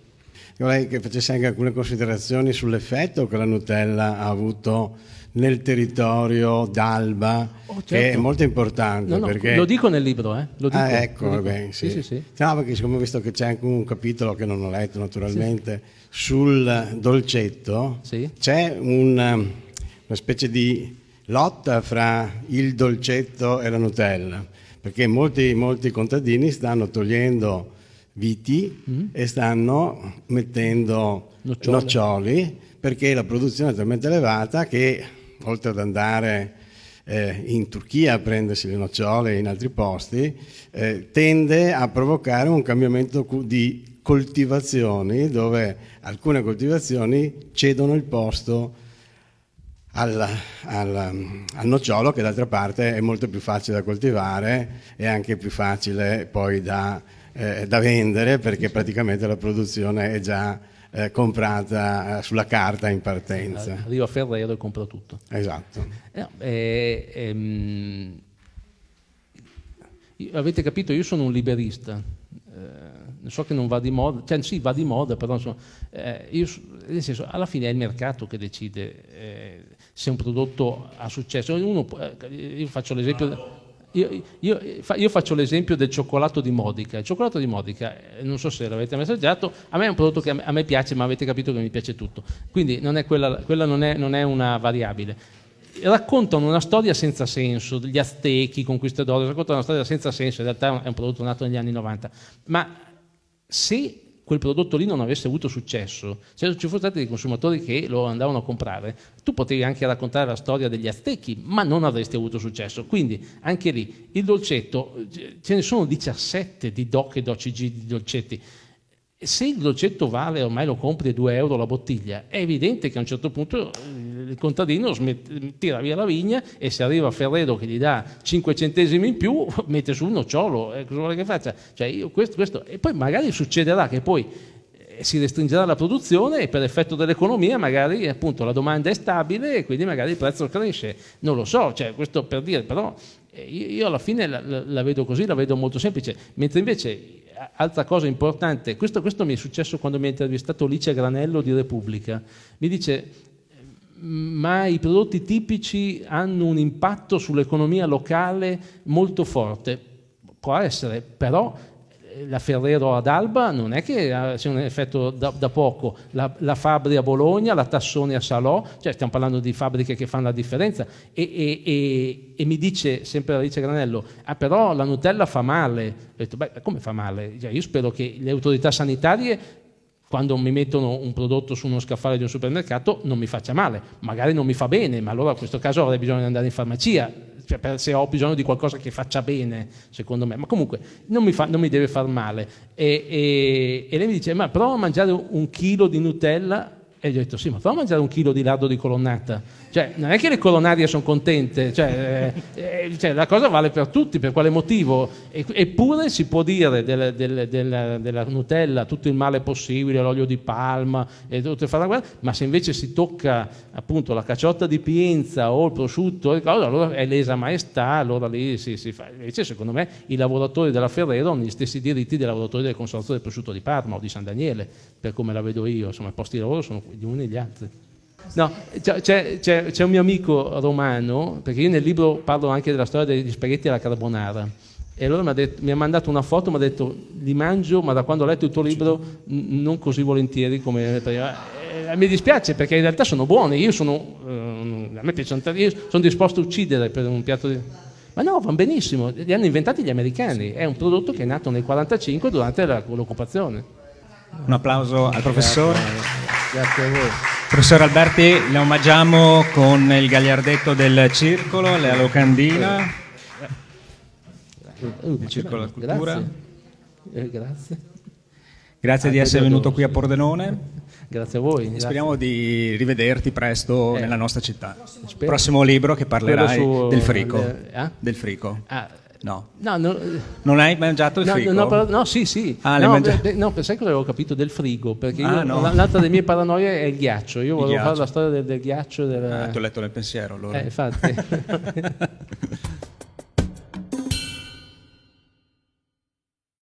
Io vorrei che facesse anche alcune considerazioni sull'effetto che la Nutella ha avuto nel territorio d'Alba, oh, certo. che è certo. molto importante. No, no, perché... Lo dico nel libro, eh? Lo dico, ah, ecco, lo dico. Beh, sì. Sì, sì, sì. No, perché siccome ho visto che c'è anche un capitolo che non ho letto naturalmente, sul dolcetto sì. c'è una, um, una specie di lotta fra il dolcetto e la Nutella, perché molti, molti contadini stanno togliendo viti mm. e stanno mettendo noccioli. noccioli. perché la produzione è talmente elevata che oltre ad andare eh, in Turchia a prendersi le nocciole e in altri posti, eh, tende a provocare un cambiamento di coltivazioni dove alcune coltivazioni cedono il posto al, al, al, nocciolo che d'altra parte è molto più facile da coltivare e anche più facile poi da, eh, da vendere perché praticamente la produzione è già eh, comprata eh, sulla carta in partenza. Arriva a Ferrero e compra tutto. Esatto. Eh, eh ehm, avete capito, io sono un liberista eh, so che non va di moda, cioè sì va di moda, però insomma, eh, io, nel senso, alla fine è il mercato che decide eh, se un prodotto ha successo. Uno, eh, io faccio l'esempio... Io, io, io, faccio l'esempio del cioccolato di Modica. Il cioccolato di Modica, eh, non so se l'avete mai assaggiato, a me è un prodotto che a me piace, ma avete capito che mi piace tutto. Quindi non quella, quella non è, non è una variabile raccontano una storia senza senso, gli aztechi, conquistadori, raccontano una storia senza senso, in realtà è un prodotto nato negli anni 90, ma se quel prodotto lì non avesse avuto successo, se ci fossero stati dei consumatori che lo andavano a comprare, tu potevi anche raccontare la storia degli aztechi, ma non avresti avuto successo. Quindi anche lì il dolcetto, ce ne sono 17 di DOC e DOCG di dolcetti. Se il dolcetto vale, ormai lo compri 2 euro la bottiglia, è evidente che a un certo punto eh, il contadino smette, tira via la vigna e se arriva Ferredo che gli dà 5 centesimi in più, [LAUGHS] mette su un nocciolo, eh, cosa vuole che faccia? Cioè io questo, questo, e poi magari succederà che poi eh, si restringerà la produzione e per effetto dell'economia magari appunto la domanda è stabile e quindi magari il prezzo cresce, non lo so, cioè, questo per dire, però eh, io alla fine la, la, vedo così, la vedo molto semplice, mentre invece altra cosa importante, questo, questo mi è successo quando mi ha intervistato Licia Granello di Repubblica, mi dice ma i prodotti tipici hanno un impatto sull'economia locale molto forte. Può essere, però eh, la Ferrero ad Alba non è che sia un effetto da, da poco, la, la, Fabri a Bologna, la Tassone a Salò, cioè stiamo parlando di fabbriche che fanno la differenza e, e, e, e mi dice sempre Alice Granello, ah però la Nutella fa male, ho detto beh come fa male? Cioè, io spero che le autorità sanitarie quando mi mettono un prodotto su uno scaffale di un supermercato non mi faccia male, magari non mi fa bene, ma allora in questo caso avrei bisogno di andare in farmacia, cioè per, se ho bisogno di qualcosa che faccia bene, secondo me, ma comunque non mi, fa, non mi deve far male. E, e, e lei mi dice, ma prova a mangiare un chilo di Nutella e gli ho detto: Sì, ma fa mangiare un chilo di lardo di colonnata. Cioè, non è che le colonnarie sono contente, cioè, eh, eh, cioè, la cosa vale per tutti, per quale motivo? E, eppure si può dire del, del, del, della Nutella tutto il male possibile, l'olio di palma, e tutto, ma se invece si tocca appunto la caciotta di Pienza o il prosciutto, allora è lesa maestà, allora lì si, si fa. Invece, secondo me, i lavoratori della Ferrero hanno gli stessi diritti dei lavoratori del consorzio del prosciutto di Parma o di San Daniele, per come la vedo io, insomma, i posti di lavoro sono gli uni e gli altri. No, c'è, c'è, c'è, un mio amico romano, perché io nel libro parlo anche della storia degli spaghetti alla carbonara, e allora mi ha, detto, mi ha mandato una foto, mi ha detto li mangio, ma da quando ho letto il tuo libro n- non così volentieri come... Eh, mi dispiace perché in realtà sono buoni, io sono, eh, a me piacciono, io sono disposto a uccidere per un piatto di... Ma no, vanno benissimo, li hanno inventati gli americani, è un prodotto che è nato nel 1945 durante la, l'occupazione. Un applauso al professore. Grazie a voi. Professor Alberti, la omaggiamo con il gagliardetto del circolo, la locandina, il circolo della cultura. Grazie. Eh, grazie. di essere venuto qui a Pordenone. Grazie a voi. Grazie. Speriamo di rivederti presto eh, nella nostra città. Spero. Prossimo libro che parlerai su, del frico. Eh? Del frico. Ah, No. no non, eh. non, hai mangiato il no, frigo? No, però, no, sì, sì. Ah, no, per, no, pensai che avevo capito del frigo, perché ah, io, un'altra delle mie paranoie è il ghiaccio. Io volevo fare la storia del, del ghiaccio. Del... Ah, ti ho letto nel pensiero allora. Eh, infatti. [LAUGHS]